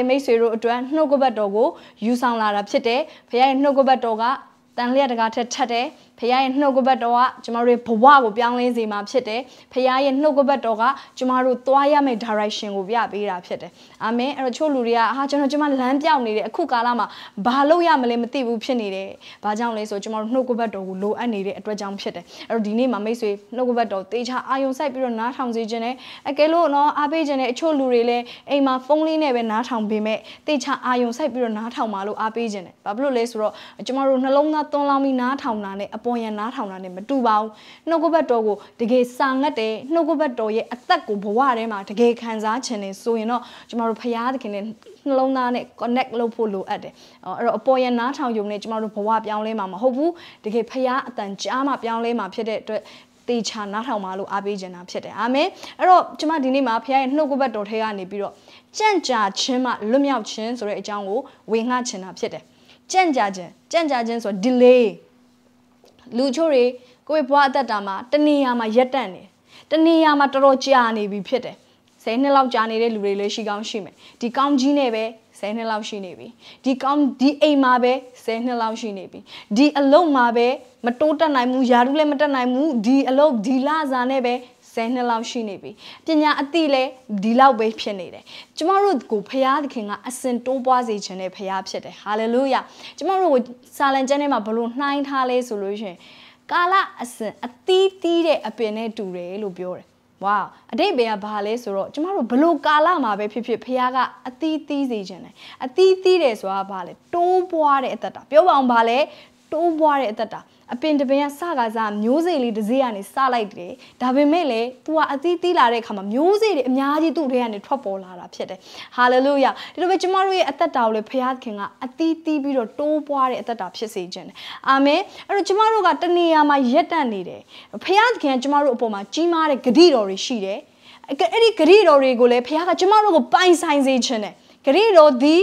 လည်းမိတ်ဆွေတို့အတွက်နှုတ်ကပတ်တော်ကိုယူဆောင်လာတာဖြစ်တယ်။ဖခင်ရဲ့နှုတ်ကပတ်တော်ကတန်လျက်တကားထက်ထက်တယ်။ဖခင်ရဲ့နှုတ်ကပတ်တော်ကကျမတို့ဘဝကိုပြောင်းလဲစေမှာဖြစ်တယ်ဖခင်ရဲ့နှုတ်ကပတ်တော်ကကျမတို့သွားရမယ့် direction ကိုပြပေးတာဖြစ်တယ်အာမင်အဲ့တော့ချို့လူတွေကဟာကျွန်တော်ကျမလမ်းပြောင်းနေတယ်အခုကာလမှာဘာလုပ်ရမလဲမသိဘူးဖြစ်နေတယ်ဘာကြောင့်လဲဆိုကျမတို့နှုတ်ကပတ်တော်ကိုလိုအပ်နေတဲ့အတွက်ကြောင့်ဖြစ်တယ်အဲ့တော့ဒီနေ့မှာမိတ်ဆွေနှုတ်ကပတ်တော်တေချာအာယုံစိုက်ပြီးတော့နားထောင်စေခြင်းနဲ့အကယ်လို့နော်အားပေးခြင်းနဲ့အချို့လူတွေလည်းအိမ်မှာဖုန်းလေးနဲ့ပဲနားထောင်ပေမဲ့တေချာအာယုံစိုက်ပြီးတော့နားထောင်ပါလို့အားပေးခြင်းနဲ့ဘာဖြစ်လို့လဲဆိုတော့ကျမတို့နှလုံးသားသွန်းလောင်းပြီးနားထောင်တာနဲ့အပေါ်ပွန်ရန်နားထောင်တာနဲ့မတူပါဘူးနှုတ်ကပတ်တော်ကိုတကယ်စာငတ်တယ်နှုတ်ကပတ်တော်ရဲ့အသက်ကိုဘဝထဲမှာတကယ်ခံစားခြင်းနဲ့ဆိုရင်တော့ကျမတို့ဖရားသခင်နဲ့နှလုံးသားနဲ့ connect လုပ်ဖို့လိုအပ်တယ်အဲ့တော့အပေါ်ရန်နားထောင်ယုံနဲ့ကျမတို့ဘဝပြောင်းလဲမှာမဟုတ်ဘူးတကယ်ဖရားအတန်ကြားမှာပြောင်းလဲမှာဖြစ်တဲ့အတွက်တေချာနားထောင်ပါလို့အားပေးကြတာဖြစ်တယ်အာမင်အဲ့တော့ကျမဒီနေ့မှာဖခင်ရဲ့နှုတ်ကပတ်တော်ထဲကနေပြီးတော့ကြံ့ကြာခြင်းမှလွတ်မြောက်ခြင်းဆိုတဲ့အကြောင်းကိုဝေငှချင်တာဖြစ်တယ်ကြံ့ကြာခြင်းကြံ့ကြာခြင်းဆိုတော့ delay လူချို့တွေကိုယ့်ဘဝအသက်တာမှာတနေရာမှာရက်တန့်နေတနေရာမှာတော်တော်ကြာနေပြီဖြစ်တယ်ဆယ်နှစ်လောက်ကြာနေတဲ့လူတွေလည်းရှိကောင်းရှိမယ်ဒီကောင်းကြီးနဲ့ပဲဆယ်နှစ်လောက်ရှိနေပြီဒီကောင်းဒီအိမ်မှာပဲဆယ်နှစ်လောက်ရှိနေပြီဒီအလုပ်မှာပဲမတိုးတက်နိုင်ဘူးယာရုလည်းမတက်နိုင်ဘူးဒီအလုပ်ဒီလစာနဲ့ပဲ10နှစ်လောက်ရှိနေပြီပညာအသိလည်းဒီလောက်ပဲဖြစ်နေတယ်ကျမတို့ကိုဖရာသခင်ကအစင်တိုးပွားစေခြင်းနဲ့ဖရာဖြစ်တယ်ဟာလေလုယာကျမတို့ကိုစာလံကျမ်းထဲမှာဘလို့နှိုင်းထားလဲဆိုလို့ရှိရင်ကာလအစင်အသီးသီးတဲ့အပင်နဲ့တူတယ်လို့ပြောတယ်ဝါအတိတ်ဘယ်ကဘာလဲဆိုတော့ကျမတို့ဘလို့ကာလမှာပဲဖြစ်ဖြစ်ဖခင်ကအတီးတီးစီခြင်းတယ်အတီးတီးတယ်ဆိုတာဘာလဲတိုးပွားတဲ့အသက်တာပြောပါအောင်ဘာလဲတိုးပွားတဲ့အသက်တာအပင်တပင်ကစကားစားမျိုးစေ့လေးတစ်စေ့ကနေစလိုက်တယ်ဒါပေမဲ့လည်း तू ကအသီးသီးလာတဲ့အခါမှာမျိုးစေ့တွေအများကြီးသူ့ထဲကနေထွက်ပေါ်လာတာဖြစ်တယ်ဟာလေလုယာဒီလိုပဲကျမတို့ရဲ့အသက်တာကိုလည်းဘုရားခင်ကအသီးသီးပြီးတော့တိုးပွားတဲ့အသက်တာဖြစ်စေခြင်းတယ်အာမင်အဲ့တော့ကျမတို့ကတနေရာမှာရက်တန့်နေတယ်ဘုရားခင်ကကျမတို့အပေါ်မှာကြီးမားတဲ့ဂတိတော်တွေရှိတယ်အဲ့ဒီဂရိတော်တွေကိုလည်းဘုရားကကျမတို့ကိုပိုင်ဆိုင်စေခြင်းနဲ့ဂရိတော်ဒီ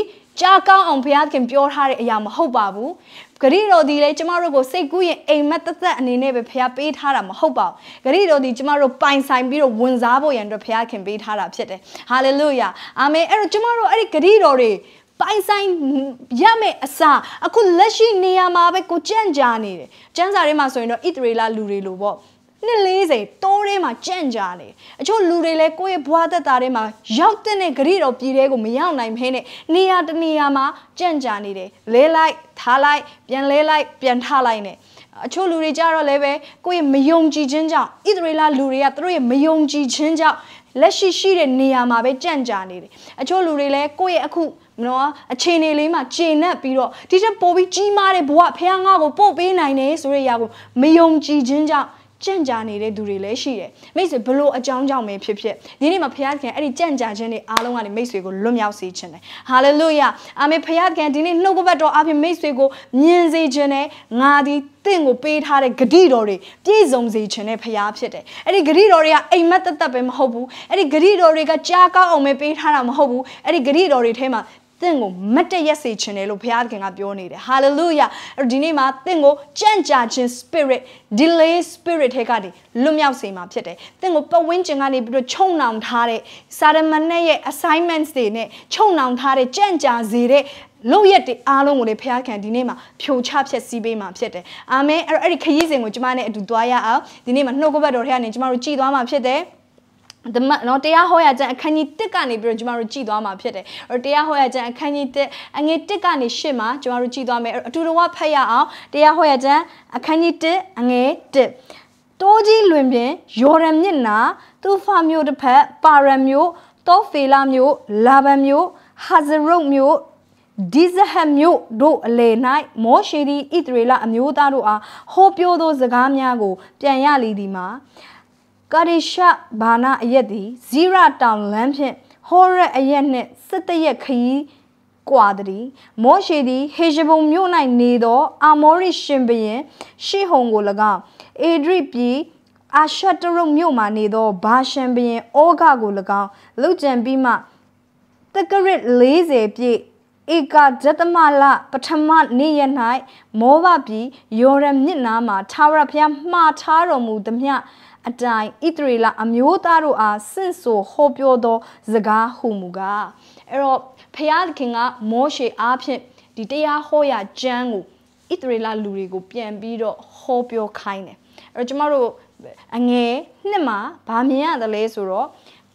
ကြာကောင်းအောင်ဘုရားခင်ပြောထားတဲ့အရာမဟုတ်ပါဘူးဂရိတော်ဒီလဲကျမတို့ကိုစိတ်ကူးရင်အိမ်မက်တသက်အနေနဲ့ပဲဖခင်ပေးထားတာမဟုတ်ပါဘူးဂရိတော်ဒီကျမတို့ပိုင်ဆိုင်ပြီးတော့ဝင်စားဖို့ရန်အတွက်ဖခင်ပေးထားတာဖြစ်တယ်ဟာလေလုယာအာမင်အဲ့တော့ကျမတို့အဲ့ဒီဂရိတော်တွေပိုင်ဆိုင်ရမယ်အစားအခုလက်ရှိနေရာမှာပဲကိုကြန့်ကြာနေတယ်။ကျမ်းစာထဲမှာဆိုရင်တော့ဣသရေလလူတွေလိုပေါ့။နှစ်40တိုးထဲမှာကြန့်ကြာနေအချို့လူတွေလည်းကိုယ့်ရဲ့ဘွားသက်တာထဲမှာရောက်တဲ့ဂရိတော်ပြည်ထဲကိုမရောက်နိုင်ဖဲနဲ့နေရာတနေရာမှာကြန့်ကြာနေတယ်လဲလိုက်ထားလိုက်ပြန်လဲလိုက်ပြန်ထားလိုက်နဲ့အချို့လူတွေကြတော့လည်းပဲကိုယ့်ရဲ့မယုံကြည်ခြင်းကြောင့်ဣသရေလလူတွေကသူတို့ရဲ့မယုံကြည်ခြင်းကြောင့်လက်ရှိရှိတဲ့နေရာမှာပဲကြန့်ကြာနေတယ်အချို့လူတွေလည်းကိုယ့်ရဲ့အခုနော်အခြေအနေလေးမှာကျေနပ်ပြီးတော့ဒီချက်ပိုပြီးကြီးမားတဲ့ဘဝဖះငါကိုပို့ပေးနိုင်တယ်ဆိုတဲ့အရာကိုမယုံကြည်ခြင်းကြောင့်ကြံ့ကြာနေတဲ့သူတွေလည်းရှိတယ်မိတ်ဆွေဘလို့အကြောင်းကြောင့်ပဲဖြစ်ဖြစ်ဒီနေ့မှာဖခင်အဲ့ဒီကြံ့ကြာခြင်းတွေအားလုံးကနေမိတ်ဆွေကိုလွတ်မြောက်စေခြင်းတယ်ဟာလေလုယာအာမင်ဖခင်ဒီနေ့နှုတ်ကပတ်တော်အပြင်မိတ်ဆွေကိုမြင်စေခြင်းနဲ့ငါဒီတင့်ကို ပေးထားတဲ့ဂတိတော်တွေပြည့်စုံစေခြင်းနဲ့ဖရားဖြစ်တယ်။အဲ့ဒီဂတိတော်တွေကအိမ်မက်တသက်ပဲမဟုတ်ဘူး။အဲ့ဒီဂတိတော်တွေကကြားကောင်းအောင်ပဲပေးထားတာမဟုတ်ဘူး။အဲ့ဒီဂတိတော်တွေထဲမှာသင်ကိုမတည့်ရက်စေခြင်းတယ်လို့ဘုရားသခင်ကပြောနေတယ် hallelujah အဲ့ဒီနေ့မှာသင်ကိုကြံ့ကြာခြင်း spirit delay spirit ထဲကနေလွတ်မြောက်စေမှာဖြစ်တယ်သင်ကိုပဝင်းကျင်ကနေပြီးတော့ချုံနှောင်ထားတဲ့စာရမဏေရဲ့ assignments တွေနဲ့ချုံနှောင်ထားတဲ့ကြံ့ကြာစေတဲ့လုံရက်တွေအားလုံးကိုလေဖခင်ခံဒီနေ့မှာဖြိုချဖြက်စီးပေးမှာဖြစ်တယ်အာမင်အဲ့အဲ့ဒီခရီးစဉ်ကိုကျမနဲ့အတူသွားရအောင်ဒီနေ့မှာနှုတ်ကပတ်တော်ထဲကနေကျမတို့ကြည်သွားမှာဖြစ်တယ်ဓမ္မเนาะတရားဟောရကျမ်းအခန်းကြီး1ကနေပြီးတော့ကျမတို့ကြည်သွားမှာဖြစ်တယ်။တရားဟောရကျမ်းအခန်းကြီး1အငယ်1ကနေ8မှာကျမတို့ကြည်သွားမယ်။အတူတူကဖတ်ရအောင်။တရားဟောရကျမ်းအခန်းကြီး1အငယ်1တိုးကြီးလွင်ပြင်ယော်ဒန်မြစ်နာ သူဖာမျိုးတစ်ဖက် ပါရန်မျိုးတောဖေလာမျိုးလာဗန်မျိုးဟာဇရုတ်မျိုးဒီဇဟမ်မျိုးတို့အလေ၌မောရှေသည်ဣသရေလအမျိုးသားတို့အားဟောပြောသောစကားများကို ပြန်ရလေသည်မှာကာဒီရှာဘာနာအရက်သည်ဇီရာတောင်လမ်းဖြင့်ဟောရက်အရက်နှင့်စစ်တရက်ခရီးကွာသည်မောရှေသည်ဟေရှဘုန်မြို့၌နေသောအာမောရိရှင်ဘရင်ရှေဟုန်ကို၎င်းအေဒရိပြည်အာရှတရုတ်မြို့မှနေသောဘာရှန်ဘရင်ဩဃကို၎င်းလုတ်ကြံပြီးမှတက္ကရစ်40ပြည့်ဧကဇတမလပထမနေ့ရ၌မောဘပြည်ယော်ရန်မြစ်နားမှသာရဖျားမှားထားတော်မူသည်။အတိုင်းဣသရေလအမျိုးသားတို့အားဆင့်ဆိုဟောပြောသောစကားဟုမူကားအဲ့တော့ဖျားသခင်ကမောရှေအားဖြင့်ဒီတရားဟောရာကျမ်းကိုဣသရေလလူတွေကို ပြန်ပြီးတော့ဟောပြောခိုင်းတယ်အဲ့တော့ကျမတို့အငယ်နှစ်မှာဗာမြင်ရတယ်လဲဆိုတော့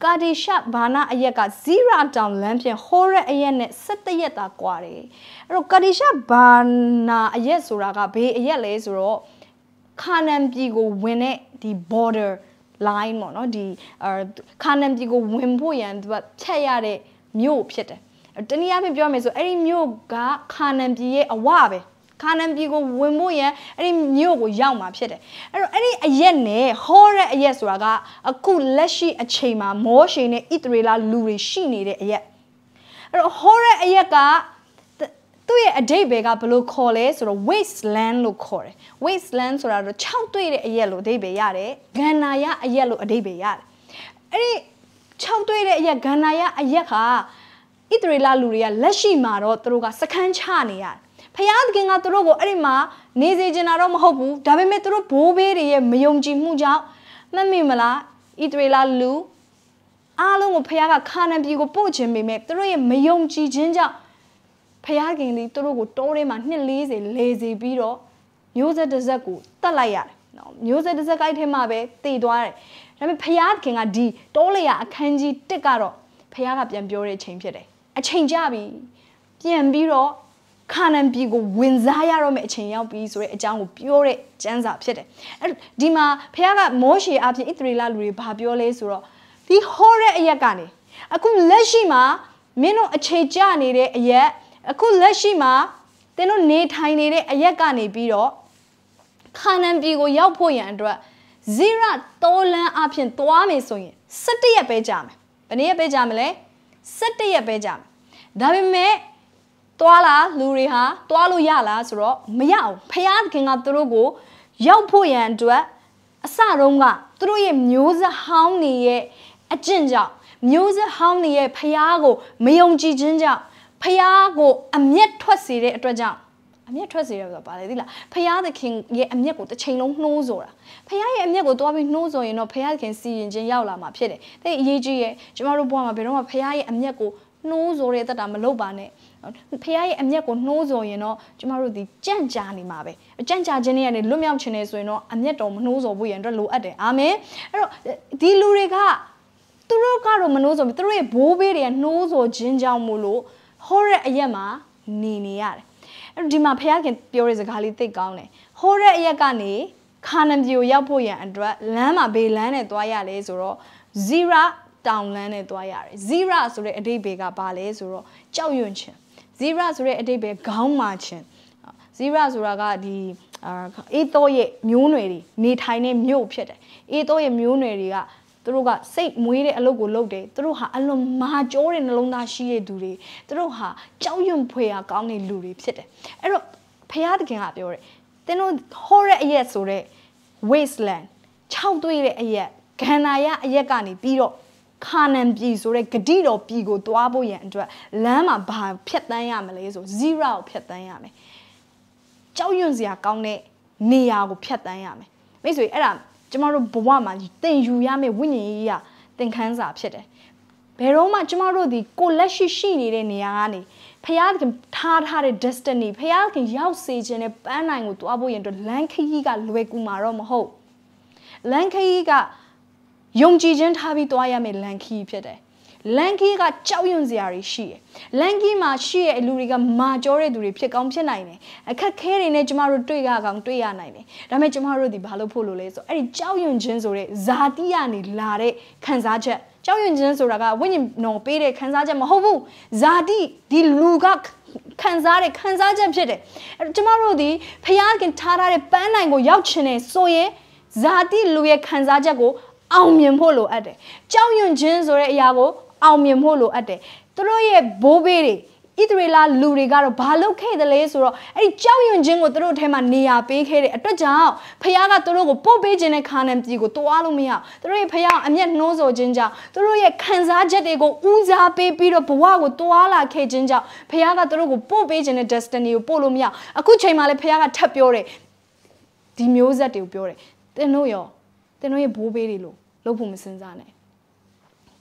ကာဒီရှဘာနာအရက်ကဇီရာတောင်လမ်းဖြင့်ဟောရက်အရက်နဲ့17ရက်သာကွာတယ်အဲ့တော့ကာဒီရှဘာနာအရက်ဆိုတာကဘေးအရက်လဲဆိုတော့ခါနန်ပြည်ကိုဝင်တဲ့ဒီ border line ပေါ့နော်ဒီခါနန်ပြည်ကို ဝင်ဖို့ရန်သူကချက်ရတဲ့မြို့ဖြစ်တယ်တနည်းအားဖြင့်ပြောမယ်ဆိုအဲ့ဒီမြို့ကခါနန်ပြည်ရဲ့အဝပဲခါနန်ပြည်ကိုဝင်ဖို့ရန်အဲ့ဒီမြို့ကိုရောက်မှာဖြစ်တယ်အဲ့တော့အဲ့ဒီအရက်နဲ့ဟောတဲ့အရက်ဆိုတာကအခုလက်ရှိအချိန်မှာ မောရှေနဲ့ဣသရေလလူတွေရှိနေတဲ့အရက်အဲ့တော့ဟောတဲ့အရက်ကသူ့ရဲ့အတိတ်ဘယ်ကဘလို့ခေါ်လဲဆိုတော့ wasteland လို့ခေါ်တယ် wasteland ဆိုတာတော့ခြောက်တွေ့တဲ့အရက်လို့အတိတ်ပဲရတယ်ဂန္နာယအရက်လို့အတိတ်ပဲရတယ်အဲ့ဒီခြောက်တွေ့တဲ့အရက်ဂန္နာယအရက်ကဣသရေလလူတွေကလက်ရှိမှာတော့သူတို့ကစခန်းချနေရတယ်ဖယားသခင်ကသူတို့ကိုအဲ့ဒီမှာနေစေချင်တာတော့မဟုတ်ဘူးဒါပေမဲ့သူတို့ဘိုးဘေးတွေရဲ့မယုံကြည်မှုကြောင့်မှတ်မိမလားဣသရေလလူအားလုံးကိုဖယားကခါနန်ပြည်ကိုပို့ခြင်းပေမဲ့သူတို့ရဲ့မယုံကြည်ခြင်းကြောင့်ဖယားခင်သည်သူတို့ကိုတုံးထဲမှာ240လေစီပြီးတော့မျိုးဆက်တစ်ဆက်ကိုတတ်လိုက်ရတယ်နော်မျိုးဆက်တစ်ဆက်ကိုက်ထဲမှာပဲတည်သွားတယ်ဒါပေမဲ့ဖယားခင်ကဒီတောလျာအခန်းကြီး1ကတော့ဖယားကပြန်ပြောတဲ့အချိန်ဖြစ်တယ်အချိန်ကြပြီပြန်ပြီးတော့ခါနန်ပြည်ကိုဝင်စားရတော့မယ့်အချိန်ရောက်ပြီဆိုတဲ့အကြောင်းကိုပြောတဲ့ကျမ်းစာဖြစ်တယ်အဲ့ဒီမှာဖခင်ကမောရှေအပြင်ဣသရေလလူတွေဘာပြောလဲဆိုတော့ဒီဟောတဲ့အရက်ကနေအခုလက်ရှိမှာမင်းတို့အခြေကျနေတဲ့အရက်အခုလက်ရှိမှာသင်တို့နေထိုင်နေတဲ့အရက်ကနေပြီးတော့ခါနန်ပြည်ကိုရောက်ဖို့ရန်အတွက်ဇီရတောလန်းအဖြစ်သွားမယ်ဆိုရင်17ရက်ပဲကြာမယ်။ဘယ်နည်းရက်ပဲကြာမလဲ17ရက်ပဲကြာမယ်။ဒါပေမဲ့သွားလာလူတွေဟာသွားလို့ရလားဆိုတော့မရအောင်ဖယားသခင်ကသူတို့ကိုရောက်ဖို့ရန်အတွက်အစတုန်းကသူတို့ရဲ့မျိုးဆက်ဟောင်းတွေရဲ့အကျင့်ကြောင့်မျိုးဆက်ဟောင်းတွေရဲ့ဖယားကိုမယုံကြည်ခြင်းကြောင့်ဖျားကိုအမျက်ထွက်စေတဲ့အတွက်ကြောင့်အမျက်ထွက်စေရဆိုတာပါလေသီလားဖျားသခင်ရဲ့အမျက်ကိုတစ်ချိန်လုံးနှိုးဆိုတာဖျားရဲ့အမျက်ကိုသွားပြီးနှိုးဆိုရင်တော့ဖျားသခင်စီရင်ခြင်းရောက်လာမှာဖြစ်တယ်တဲ့အရေးကြီးရဲ့ကျမတို့ဘဝမှာဘယ်တော့မှဖျားရဲ့အမျက်ကိုနှိုးဆိုတဲ့အတ္တမလုပ်ပါနဲ့ဖခင်ရဲ့အမျက်ကိုနှိုးဆိုရင်တော့ကျမတို့ဒီကြံ့ကြာနေမှာပဲကြံ့ကြာခြင်းနဲ့ကနေလွတ်မြောက်ခြင်းနဲ့ဆိုရင်တော့အမျက်တော်မနှိုးဆိုဖို့ရန်အတွက်လိုအပ်တယ်အာမင်အဲ့တော့ဒီလူတွေကသူတို့ကတော့မနှိုးဆိုဘူးသူတို့ရဲ့ဘိုးဘေးတွေကနှိုးဆိုခြင်းကြောင့်မို့လို့ဟောတဲ့အရက်မှာနေနေရတယ်အဲ့ဒီမှာဖခင်ပြောတဲ့စကားလေးသိကောင်းတယ်ဟောတဲ့အရက်ကနေခါနန်ပြည်ကိုရောက်ဖို့ရန်အတွက်လမ်းမှာဘေးလမ်းနဲ့သွားရလဲဆိုတော့ဇီရာတောင်လမ်းနဲ့သွားရတယ်ဇီရာဆိုတဲ့အဓိပ္ပာယ်ကဘာလဲဆိုတော့ကြောက်ရွံ့ခြင်းဇီရာဆိုတဲ့အဓိပ္ပာယ်ခေါင်းမာခြင်းဇီရာဆိုတာကဒီအာအေသောရဲ့မျိုးနွယ်တွေနေထိုင်တဲ့မြို့ဖြစ်တယ်အေသောရဲ့မျိုးနွယ်တွေကသူတို့ကစိတ်မွေးတဲ့အလုပ်ကိုလုပ်တယ်သူတို့ဟာအလွန်မာကြောတဲ့နှလုံးသားရှိတဲ့သူတွေသူတို့ဟာကြောက်ရွံ့ဖွယ်ရာကောင်းတဲ့လူတွေဖြစ်တယ်အဲ့တော့ဖရာသခင်ကပြောတယ်သင်တို့ဟောတဲ့အရက်ဆိုတဲ့ wasteland 6တွေ့တဲ့အရက်ဂန္ဓာရအရက်ကနေပြီးတော့ခါနန်ပြည်ဆိုတဲ့ဂတိတော်ပြည်ကိုသွားဖို့ရန်အတွက် လမ်းမှာဘာဖြတ်တန်းရမလဲဆိုဇီရာကိုဖြတ်တန်းရမယ်ကြောက်ရွံ့စရာကောင်းတဲ့နေရာကိုဖြတ်တန်းရမယ်မိတ်ဆွေအဲ့ဒါကျမတို့ဘဝမှာသင်ယူရမယ့်ဝိညာဉ်ရေးရသင်ခန်းစာဖြစ်တယ်ဘယ်တော့မှကျမတို့ဒီကိုလက်ရှိရှိနေတဲ့နေရာကနေဖျားသခင်ထားထားတဲ့ destiny ဖျားသခင်ရောက်စေခြင်းနဲ့ပန်းနိုင်ကိုတွားဖို့ရင်တော့လမ်းခရီးကလွယ်ကူမှာတော့မဟုတ်လမ်းခရီးကယုံကြည်ခြင်းထားပြီးတွားရမယ့်လမ်းခရီးဖြစ်တယ်လန်ကီကကြောက်ရွံ့စရာတွေရှိတယ်။လန်ကီမှာရှိရဲ့လူတွေကမာကြောတဲ့သူတွေဖြစ်ကောင်းဖြစ်နိုင်တယ်။အခက်ခဲတွေနဲ့ကျမတို့တွေ့ရကောင်တွေ့ရနိုင်တယ်။ဒါပေမဲ့ကျမတို့ဒီဘာလို့ဖို့လို့လဲဆိုအဲ့ဒီကြောက်ရွံ့ခြင်းဆိုတဲ့ဇာတိကနေလာတဲ့ခံစားချက်ကြောက်ရွံ့ခြင်းဆိုတာကဝိညာဉ်တော်ပေးတဲ့ခံစားချက်မဟုတ်ဘူး။ဇာတိဒီလူကခံစားတဲ့ခံစားချက်ဖြစ်တယ်။အဲ့ကျမတို့ဒီဖျားခင်ထားထားတဲ့ပန်းနိုင်ကိုရောက်ချင်တယ်ဆိုရင်ဇာတိလူရဲ့ခံစားချက်ကိုအောင်မြင်ဖို့လိုအပ်တယ်။ကြောက်ရွံ့ခြင်းဆိုတဲ့အရာကိုအောင်မြင်ဖို့လိုအပ်တယ်သူတို့ရဲ့ဘိုးဘေးတွေဣသရေလလူတွေကတော့ဘာလုပ်ခဲ့သလဲဆိုတော့အဲ့ဒီကြောက်ရွံ့ခြင်းကိုသူတို့အထဲမှာနေရာပေးခဲ့တဲ့အတွက်ကြောင့်ဖခင်ကသူတို့ကိုပုတ်ပေးခြင်းနဲ့ခါနန်ပြည်ကိုတွားလို့မရသူတို့ရဲ့ဖခင်အမျက်နှိုးဆော်ခြင်းကြောင့်သူတို့ရဲ့ခံစားချက်တွေကိုဦးစားပေးပြီးတော့ဘဝကိုတွားလာခဲ့ခြင်းကြောင့်ဖခင်ကသူတို့ကိုပုတ်ပေးခြင်းနဲ့ destiny ကိုပို့လို့မရအခုချိန်မှာလည်းဖခင်ကထပ်ပြောတယ်ဒီမျိုးဆက်တွေကိုပြောတယ်သင်တို့ရောသင်တို့ရဲ့ဘိုးဘေးတွေလို့လုပ်ဖို့မစဉ်းစားနဲ့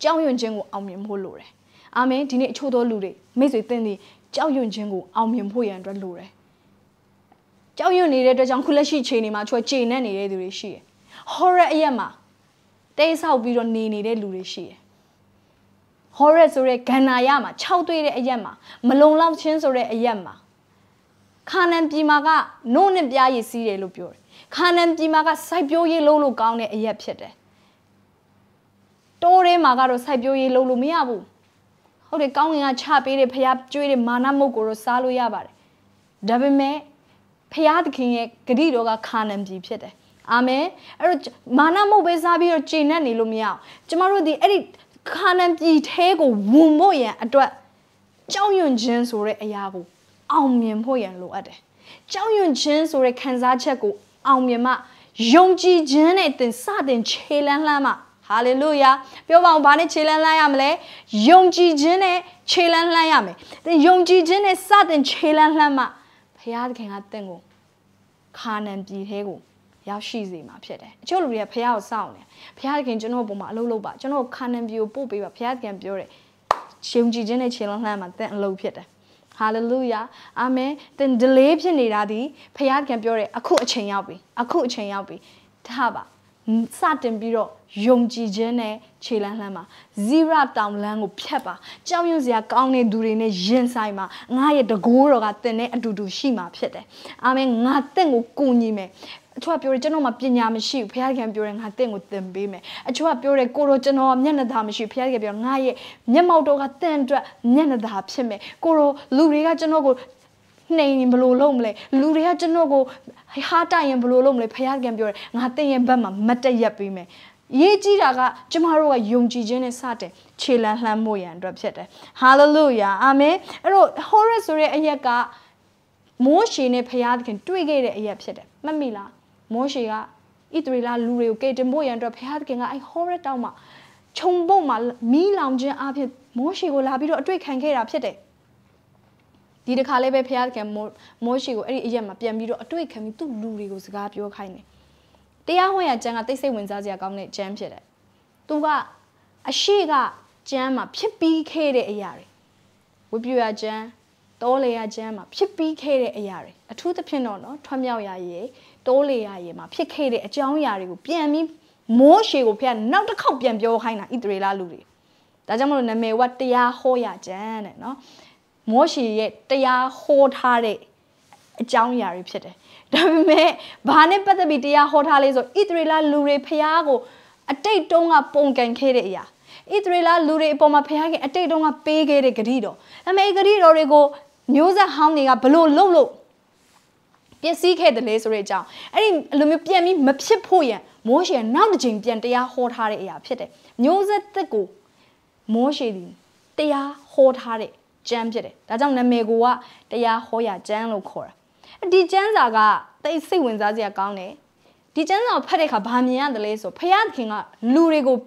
ကြောက်ရွံ့ခြင်းကိုအောင်မြင်ဖို့လိုတယ်။အာမင်ဒီနေ့အချို့သောလူတွေမိတ်ဆွေသင်သည်ကြောက်ရွံ့ခြင်းကိုအောင်မြင်ဖို့ရန်အတွက်လိုတယ်။ကြောက်ရွံ့နေတဲ့အတွက်ကြောင့်ခုလက်ရှိခြေနေမှာ ချွဲခြေနဲ့နေတဲ့သူတွေရှိတယ်။ horror အရက်မှာတိတ်ဆောက်ပြီးတော့နေနေတဲ့လူတွေရှိတယ်။ horror ဆိုတဲ့ဂန္နာရမှာ၆တွေ့တဲ့အရက်မှာ မလုံလောက်ခြင်းဆိုတဲ့အရက်မှာခါနန်ပြည်မှာကနို့နဲ့ပြားရည်စီးတယ်လို့ပြောတယ်။ခါနန်ပြည်မှာကစိုက်ပျိုးရေးလုံးလို့ကောင်းတဲ့အရက်ဖြစ်တယ်တိုးထဲမှာကတော့စိုက်ပျိုးရေးလုပ်လို့မရဘူးဟုတ်တယ်ကောင်းကင်ကချပေးတဲ့ဖျားကျွေးတဲ့မာနမုတ်ကိုတော့စားလို့ရပါတယ်ဒါပေမဲ့ဖျားသခင်ရဲ့ဂတိတော်ကခါနံပြီဖြစ်တယ်အာမင်အဲ့တော့မာနမုတ်ပဲစားပြီးတော့ကျင့်တတ်နေလို့မရအောင်ကျမတို့ဒီအဲ့ဒီခါနံပြီထဲကိုဝင်ဖို့ရန်အတွက်ကြောက်ရွံ့ခြင်းဆိုတဲ့အရာကိုအောင်မြင်ဖို့ရန်လိုအပ်တယ်ကြောက်ရွံ့ခြင်းဆိုတဲ့ခံစားချက်ကိုအောင်မြင်မှယုံကြည်ခြင်းနဲ့တင်စတင်ခြေလှမ်းလှမ်းမှဟာလေလုယာပြောပါအောင်ဘာနဲ့ခြေလှမ်းလှမ်းရမလဲယုံကြည်ခြင်းနဲ့ခြေလှမ်းလှမ်းရမယ်သင်ယုံကြည်ခြင်းနဲ့စတင်ခြေလှမ်းလှမ်းမှဘုရားသခင်ကတင့်ကိုခါနန်ပြည်ထဲကိုရောက်ရှိစေမှာဖြစ်တယ်အချို့လူတွေကဘုရားကိုစောင့်တယ်ဘုရားသခင်ကျွန်တော်ပုံမှာအလုပ်လုပ်ပါကျွန်တော်ခါနန်ပြည်ကိုပို့ပေးပါဘုရားသခင်ပြောတယ်ယုံကြည်ခြင်းနဲ့ခြေလှမ်းလှမ်းမှတင့်အလုပ်ဖြစ်တယ်ဟာလေလုယာအာမင်သင် delay ဖြစ်နေတာဒီဘုရားသခင်ပြောတယ်အခုအချိန်ရောက်ပြီအခုအချိန်ရောက်ပြီထားပါစတင်ပြီးတော့ယုံကြည်ခြင်းနဲ့ခြေလှမ်းလှမ်းပါဇီရတောင်လန်းကိုဖြတ်ပါကြောက်ရွံ့စရာကောင်းတဲ့သူတွေနဲ့ရင်ဆိုင်ပါငါရဲ့တကိုးတော်ကသင်နဲ့အတူတူရှိမှာဖြစ်တယ်အာမင်ငါသင်ကိုကူညီမယ်အချို့ကပြောတယ်ကျွန်တော်မှပညာမရှိဘူးဘုရားခင်ပြောတယ်ငါတင့်ကိုသင်ပေးမယ်အချို့ကပြောတယ်ကိုတော့ကျွန်တော်မျက်နှာသာမရှိဘုရားခင်ပြောငါရဲ့မျက်မှောက်တော်ကတင့်အတွက်မျက်နှာသာဖြစ်မယ်ကိုတော့လူတွေကကျွန်တော်ကိုနှိမ်ရင်ဘလို့လုံးမလဲလူတွေကကျွန်တော်ကိုဟာတိုက်ရင်ဘလို့လုံးမလဲဖခင်ကပြောတယ်ငါတင်ရင်ဘက်မှာမတည့်ရက်ပေးမယ်ရေးကြည့်တာကကျမတို့ကယုံကြည်ခြင်းနဲ့စတဲ့ခြေလှမ်းလှမ်းမှုရန်အတွက်ဖြစ်တယ်။ဟာလေလုယာအာမင်။အဲ့တော့ Horus ဆိုတဲ့အရက်ကမိုးရှေနဲ့ဖရာသခင်တွေ့ခဲ့တဲ့အရက်ဖြစ်တယ်။မှတ်မိလား။မိုးရှေကဣသရေလလူတွေကိုကယ်တင်ဖို့ရန်အတွက်ဖရာသခင်ကအဲ့ Horus တောင်းမှာခြုံပုတ်မှာမီးလောင်ခြင်းအပြင်မိုးရှေကိုလာပြီးတော့အတွေ့ခံခဲ့တာဖြစ်တယ်။ဒီတစ်ခါလေးပဲဖခင်ခင်မိုးရှိကိုအဲ့ဒီအရက်မှာပြန်ပြီးတော့အတွေ့ခံပြီးသူ့လူတွေကိုစကားပြောခိုင်းတယ်တရားဝင်ရကျမ်းကတိတ်စိတ်ဝင်စားစရာကောင်းတဲ့ကျမ်းဖြစ်တယ်သူကအရှိကကျမ်းမှာ ဖြစ်ပြီးခဲ့တဲ့အရာတွေဝိပယကျမ်းတောလေရကျမ်းမှာဖြစ်ပြီးခဲ့တဲ့အရာတွေအထူးသဖြင့်တော့နော်ထွံ့မြောက်ရရေတိုးလေရရေမှာဖြစ်ခဲ့တဲ့အကြောင်းအရာတွေကိုပြန်ပြီးမိုးရှေကိုဖခင်နောက်တစ်ခေါက်ပြန်ပြောခိုင်းတာဣသရေလလူတွေဒါကြောင့်မလို့နာမည်ဝတရားဟောရကျမ်းတဲ့နော်မောရှေရဲ့တရားဟောထားတဲ့အကြောင်းအရာတွေဖြစ်တယ်။ဒါပေမဲ့ဘာနဲ့ပတ်သက်ပြီးတရားဟောထားလဲဆိုဣသရေလလူတွေဖျားကိုအတိတ်တုန်းကပုံကံခဲ့တဲ့အရာဣသရေလလူတွေအပေါ်မှာဖျားခင်အတိတ်တုန်းကပေးခဲ့တဲ့ဂတိတော်ဒါပေမဲ့ဂတိတော်တွေကိုမျိုးဆက်ဟောင်းတွေကဘလို့လှုပ်လို့ပျက်စီးခဲ့တယ်လေဆိုတဲ့အကြောင်းအဲ့ဒီအလိုမျိုးပြန်ပြီးမဖြစ်ဖို့ရန်မိုးရှေနောက်တစ်ချိန်ပြန်တရားဟောထားတဲ့အရာဖြစ်တယ်မျိုးဆက်သက်ကိုမိုးရှေဒီတရားဟောထားတဲ့ကျမ်းဖြစ်တယ်ဒါကြောင့်နာမည်ကိုကတရားဟောရာကျမ်းလို့ခေါ်တာဒီကျမ်းစာကတိတ်စိတ်ဝင်စားစရာကောင်းတယ်ဒီကျမ်းစာကိုဖတ်တဲ့အခါဘာမြင်ရတယ်လဲဆိုဖယားခင်ကလူတွေကို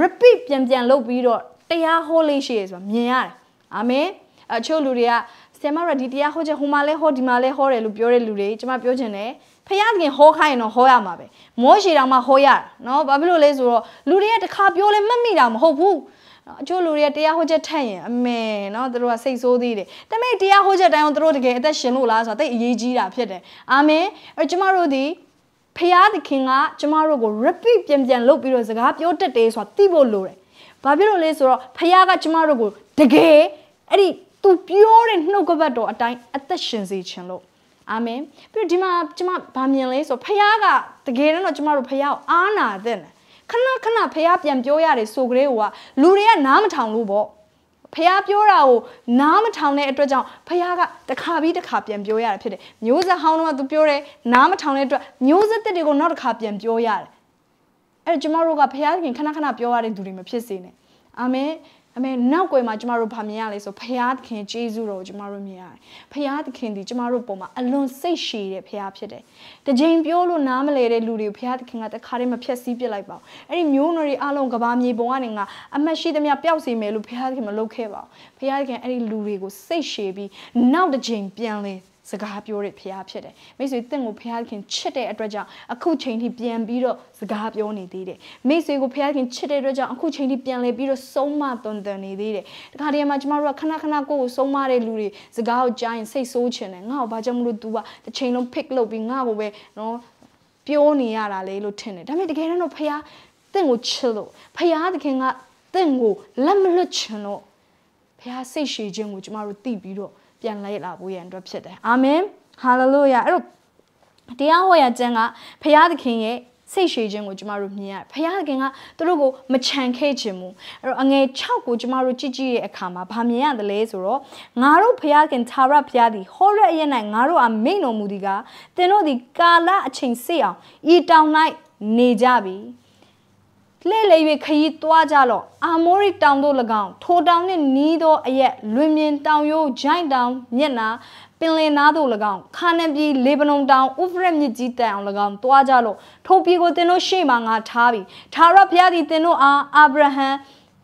repeat ပြန်ပြန်လုပ်ပြီးတော့တရားဟောလေးရှိရယ်ဆိုတာမြင်ရတယ်အာမင်အချို့လူတွေကဆရာမရဒီတရားဟောချက်ဟိုမှာလဲဟောဒီမှာလဲဟောတယ်လို့ပြောတဲ့လူတွေကျွန်မပြောချင်တယ်ဖယားခင်ဟောခိုင်းရင်တော့ဟောရမှာပဲမောရှေတောင်မှဟောရတာနော်ဘာဖြစ်လို့လဲဆိုတော့လူတွေကတခါပြောလဲမမိတာမဟုတ်ဘူးနော်အချို့လူတွေကတရားဟောချက်ထက်ရင်အမေနော်သူတို့ကစိတ်ဆိုးသေးတယ်ဒါပေမဲ့တရားဟောချက်တိုင်းအောင်သူတို့တကယ်အသက်ရှင်လို့လားဆိုတာသိအရေးကြီးတာဖြစ်တယ်အာမင်အဲကျမတို့ဒီဖျားသခင်ကကျမတို့ကို repeat ပြန်ပြန်လုပ်ပြီးတော့စကားပြောတတ်တယ်ဆိုတာသိဖို့လိုတယ်ဘာဖြစ်လို့လဲဆိုတော့ဖျားကကျမတို့ကိုတကယ်အဲ့ဒီသူပြောတဲ့နှုတ်ကပတ်တော်အတိုင်းအသက်ရှင်စေခြင်းလို့အာမင်ပြီးတော့ဒီမှာကျမဗာမြင်လဲဆိုဖခင်ကတကယ်တော့ကျမတို့ဖခင်ကိုအားနာတဲ့ခဏခဏဖះပြန်ပြောရတယ်ဆိုကြတဲ့ဟိုကလူတွေကနားမထောင်လို့ပေါ့ဖះပြောတာကိုနားမထောင်တဲ့အတွက်ကြောင့်ဖះကတစ်ခါပြီးတစ်ခါပြန်ပြောရတယ်ဖြစ်တယ်မျိုးဆက်ဟောင်းတော့ကသူပြောတယ်နားမထောင်တဲ့အတွက်မျိုးဆက်တက်တွေကိုနောက်တစ်ခါပြန်ပြောရတယ်အဲ့ဒါကျမတို့ကဖះခင်ခဏခဏပြောရတဲ့သူတွေမဖြစ်စေနဲ့အာမင်အမေနောက်ကွယ်မှာကျမတို့ဗာမြင်ရလဲဆိုဖရာသခင်ဂျေဇုတော်ကိုကျမတို့မြင်ရတယ်ဖရာသခင်ဒီကျမတို့ပုံမှာအလွန်စိတ်ရှည်တဲ့ဖရာဖြစ်တယ်တကြိမ်ပြောလို့နားမလဲတဲ့လူတွေကိုဖရာသခင်ကတခါတည်းမဖြက်စီးပစ်လိုက်ပါဘူးအဲ့ဒီမျိုးနွယ်တွေအလုံးကဘာမြေပုံကနေငါအမတ်ရှိသမျှပျောက်စီမယ်လို့ဖရာသခင်မလုပ်ခဲ့ပါဘူးဖရာသခင်အဲ့ဒီလူတွေကိုစိတ်ရှည်ပြီးနောက်တစ်ကြိမ်ပြန်လဲစကားပြောတဲ့ဖခင်ဖြစ်တယ်မိတ်ဆွေတင့်ကိုဖခင်ချစ်တဲ့အတွက်ကြောင့်အခုချိန်ထိပြန်ပြီးတော့စကားပြောနေသေးတယ်မိတ်ဆွေကိုဖခင်ချစ်တဲ့အတွက်ကြောင့်အခုချိန်ထိပြန်လဲပြီးတော့ဆုံးမသွန်သင်နေသေးတယ်တခါတည်းမှာကျမတို့ကခဏခဏကိုယ့်ကိုဆုံးမတဲ့လူတွေစကားကိုကြားရင်စိတ်ဆိုးချင်တယ်ငါ့ကိုဘာကြောင့်မလို့ तू ကတစ်ချိန်လုံး pick လုပ်ပြီးငါ့ကိုပဲနော်ပြောနေရတာလေလို့ထင်တယ်ဒါပေမဲ့တကယ်တော့ဖခင်တင့်ကိုချစ်လို့ဖခင်သခင်ကတင့်ကိုလက်မလွတ်ချင်တော့ဖခင်စိတ်ရှည်ခြင်းကိုကျမတို့သိပြီးတော့ပြန်လဲလာဖို့ရန်အတွက်ဖြစ်တယ်အာမင်ဟာလေလုယာအဲ့တော့တရားဟောရခြင်းကဖခင်သခင်ရဲ့စိတ်ရှည်ခြင်းကိုကျမတို့မြင်ရတယ်။ဘုရားခင်ကသူတို့ကိုမချန်ခဲ့ခြင်းမူအဲ့တော့အငယ်6ကိုကျမတို့ကြည့်ကြည့်ရဲ့အခါမှာဗာမြင်ရတယ်လဲဆိုတော့ငါတို့ဘုရားခင်သာရဘုရားသည်ဟောရက်ရဲ့၌ငါတို့အမိန်တော်မူသည်ကသင်တို့သည်ကာလအချိန်စေအောင်ဤတောင်၌နေကြပြီ။လှဲ့လေ၍ခရီးသွားကြလော့အာမိုရိတောင်တို့၎င်းထိုတောင်နှင့်နီးသောအရက်လွင်မြင်တောင်ရိုးဂျိုင်းတောင်မျက်နာပင်လယ်နားတို့၎င်းခါနန်ပြည်လေဗနုန်တောင်ဥဖရက်မြစ်ကြီးတန်အောင်၎င်းသွားကြလော့ထိုပြည်ကိုသင်တို့ရှေ့မှာငါထားပြီထာဝရဘုရားသည်သင်တို့အားအာဗြဟံ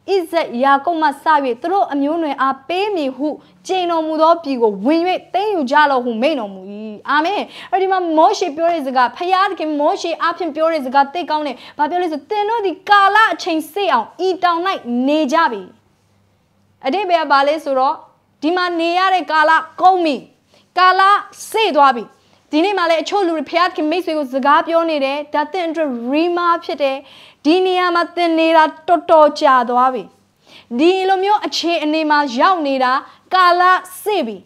ဣဇက်ယာကုပ်မှစ၍သူတို့အမျိုးနွယ်အားပေးမည်ဟုကျင့်တော်မူသောပြည်ကိုဝင်၍သိမ်းယူကြလော့ဟုမိန့်တော်မူ၏အာမင်အဲ့ဒီမှာမောရှေပြောတဲ့စကားဖယားသခင်မောရှေအဖင်ပြောတဲ့စကားသိကောင်းတယ်ဘာပြောလဲဆိုသင်တို့ဒီကာလအချိန်စေ့အောင်ဤတောင်၌နေကြပြီအတိတ်ပဲဘာလဲဆိုတော့ဒီမှာနေရတဲ့ကာလကုန်ပြီကာလစေ့သွားပြီဒီနေ့မှာလည်းအချို့လူတွေဖယားသခင်မိတ်ဆွေကိုစကားပြောနေတယ်ဒါသင်အတွက်ရီမာဖြစ်တယ်ဒီနေရာမှာသင်နေတာတော်တော်ကြာသွားပြီဒီလိုမျိုးအခြေအနေမှာရောက်နေတာကာလစေပြီ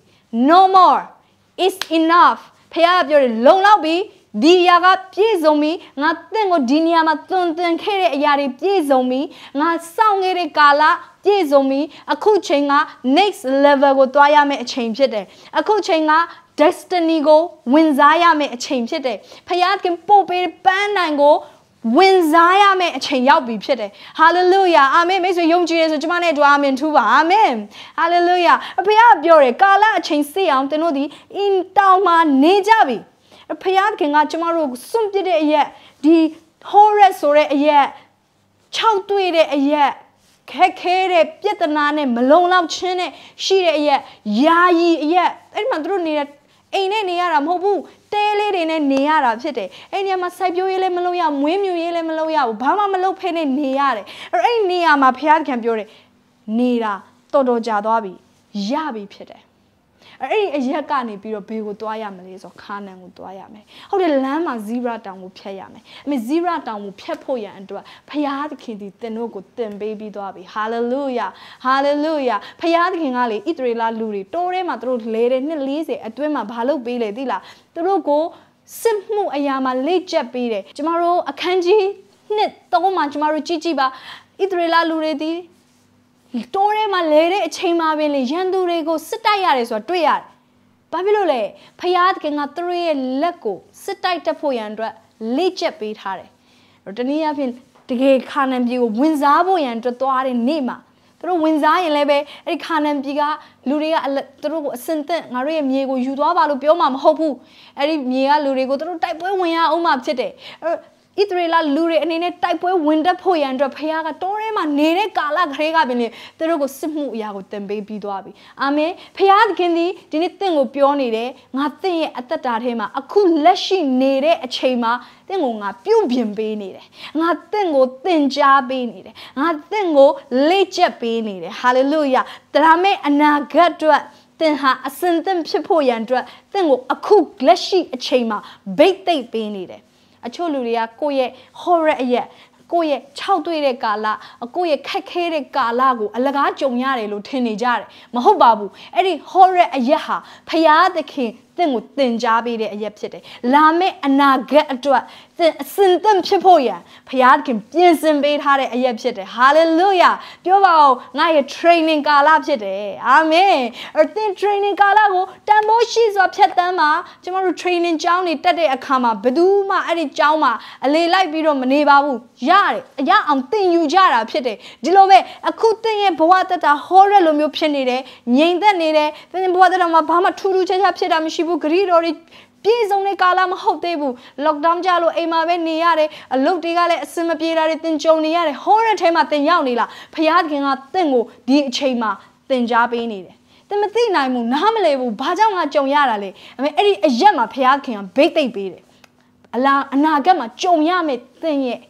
no more is enough ဖះပြောတယ်လုံလောက်ပြီဒီຢာကပြည့်စုံပြီငါတင့်ကိုဒီနေရာမှာတွန်တင်ခဲ့တဲ့အရာတွေပြည့်စုံပြီငါစောင့်ခဲ့တဲ့ကာလပြည့်စုံပြီအခုချိန်က next level ကိုသွားရမယ့်အချိန်ဖြစ်တယ်အခုချိန်က destiny ကို ဝင်စားရမယ့်အချိန်ဖြစ်တယ်ဖခင်ပို့ပေးပန်းနိုင်ကိုဝင်စားရမယ့်အချိန်ရောက်ပြီဖြစ်တယ်။ဟာလေလုယာအာမင်မိတ်ဆွေယုံကြည်ရဆိုကျမနဲ့အတူအာမင်ထူပါအာမင်။ဟာလေလုယာအဖေကပြောတယ်ကာလအချိန်စစ်အောင်သင်တို့ဒီအင်တောင်မှာနေကြပြီ။အဖေခင်ကကျမတို့စွန့်ပစ်တဲ့အရက်ဒီ horror ဆိုတဲ့အရက်၆တွေ့တဲ့အရက်ခက်ခဲတဲ့ပြဿနာနဲ့မလုံလောက်ချင်းနဲ့ရှိတဲ့အရက်ယာယီအရက်အဲ့ဒီမှာသူတို့နေတဲ့အိမ်နဲ့နေရတာမဟုတ်ဘူးတဲလေးတွေနဲ့နေရတာဖြစ်တယ်အဲ့နေရာမှာစိုက်ပျိုးရေးလည်းမလုပ်ရမွေးမြူရေးလည်းမလုပ်ရဘူးဘာမှမလုပ်ဖဲနဲ့နေရတယ်အဲ့အဲ့နေရာမှာဘုရားသခင်ပြောတယ်နေတာတော်တော်ကြာသွားပြီရပြီဖြစ်တယ်အဲ့ဒီအရက်ကနေပြီးတော့ဘေးကိုသွားရမလဲဆိုတော့ခါနန်ကိုသွားရမယ်ဟုတ်တယ်လမ်းမှာဇီဘရာတောင်ကိုဖြတ်ရမယ်အမေဇီဘရာတောင်ကိုဖြတ်ဖို့ရန်အတွက်ဖယားသခင်ဒီတင်တို့ကိုတင်ပေးပြီးသွားပြီဟာလေလုယာဟာလေလုယာဖယားသခင်ကလေဣသရေလလူတွေတိုးထဲမှာသူတို့လဲတဲ့နှစ်40အတွင်းမှာဘာလုပ်ပေးလဲသိလားသူတို့ကိုစစ်မှုအရာမှာလေ့ကျက်ပေးတယ်ကျမတို့အခန်းကြီးနှစ်သုံးမှာကျမတို့ကြည့်ကြည့်ပါဣသရေလလူတွေဒီတိုးထဲမှာလဲတဲ့အချိန်မှာပင်လေရန်သူတွေကိုစစ်တိုက်ရတယ်ဆိုတာတွေ့ရတယ်။ဘာဖြစ်လို့လဲ။ဖယားသခင်ကသူတို့ရဲ့လက်ကိုစစ်တိုက်တက်ဖို့ရန်အတွက်လေ့ကျက်ပေးထားတယ်။တနည်းအားဖြင့်တကယ်ခါနန်ပြည်ကိုဝင်စားဖို့ရန်အတွက်သွားတဲ့နေ့မှာသူတို့ဝင်စားရင်လည်းပဲအဲ့ဒီခါနန်ပြည်ကလူတွေကသူတို့ကိုအစင်သက်ငါတို့ရဲ့မြေကိုယူသွားပါလို့ပြောမှာမဟုတ်ဘူး။အဲ့ဒီမြေကလူတွေကိုသူတို့တိုက်ပွဲဝင်ရအောင်မှဖြစ်တယ်။အဲ့ဣသရေလလူတွေအနေနဲ့တိုက်ပွဲဝင်တတ်ဖို့ရန်အတွက်ဖခင်ကတောထဲမှာနေတဲ့ကာလကလေးကပင်လေသူတို့ကိုစစ်မှုအရာကိုတင်ပေးပြီးသွားပြီအာမင်ဖခင်သခင်သည်ဒီနေ့တင့်ကိုပြောနေတယ်ငါတင့်ရဲ့အသက်တာထဲမှာအခုလက်ရှိနေတဲ့အချိန်မှာတင့်ကိုငါပြုပြင်ပေးနေတယ်ငါတင့်ကိုတင် जा ပေးနေတယ်ငါတင့်ကိုလေ့ကျက်ပေးနေတယ်ဟာလေလုယာဒါမဲ့အနာဂတ်အတွက်သင်ဟာအစင်သင်ဖြစ်ဖို့ရန်အတွက်သင်ကိုအခုလက်ရှိအချိန်မှာဗိတ်သိပ်ပေးနေတယ်။အချို့လူတွေကကိုယ့်ရဲ့ horror အရက်ကိုယ့်ရဲ့၆တွေ့တဲ့ကာလကိုယ့်ရဲ့ခက်ခဲတဲ့ကာလကိုအလကားကြုံရတယ်လို့ထင်နေကြတယ်မဟုတ်ပါဘူးအဲ့ဒီ horror အရက်ဟာဖရာသခင်သင်ကိုသင်ကြားပေးတဲ့အရက်ဖြစ်တယ်။လာမယ့်အနာဂတ်အတွက်သင်အစဉ်သင်ဖြစ်ဖို့ရန်ဘုရားခင်ပြင်ဆင်ပေးထားတဲ့အရက်ဖြစ်တယ်။ hallelujah ပြောပါဦးငါရဲ့ training ကာလဖြစ်တယ်။ amen အသင် training ကာလကိုတန်ဖိုးရှိစွာဖြတ်သန်းပါကျမတို့ training ကျောင်းတွေတက်တဲ့အခါမှာဘယ်သူမှအဲ့ဒီကျောင်းမှာအလေလိုက်ပြီးတော့မနေပါဘူး။ရတယ်။အရအောင်သင်ယူကြတာဖြစ်တယ်။ဒီလိုပဲအခုသင်ရဲ့ဘဝတတဟောရက်လိုမျိုးဖြစ်နေတယ်။ငြိမ်သက်နေတယ်။သင်ဘဝတတမှာဘာမှထူးထူးခြားခြားဖြစ်တာမရှိဘူးဂရီတော်တွေပြည့်စုံတဲ့ကာလမဟုတ်သေးဘူးလော့ကဒေါင်းကြလို့အိမ်မှာပဲနေရတယ်အလုပ်တွေကလည်းအဆင်မပြေတာတွေတင်ကြုံနေရတယ်ဟောရက်ထဲမှာတင်ရောက်နေလားဖရာသခင်ကတင့်ကိုဒီအချိန်မှာတင်ကြားပေးနေတယ်တင်မသိနိုင်ဘူးနားမလဲဘူးဘာကြောင့်ငါကြုံရတာလဲအမေအဲ့ဒီအရက်မှာဖရာသခင်ကဘိတ်သိပ်ပေးတယ်အလားအနာဂတ်မှာကြုံရမယ့်တင့်ရဲ့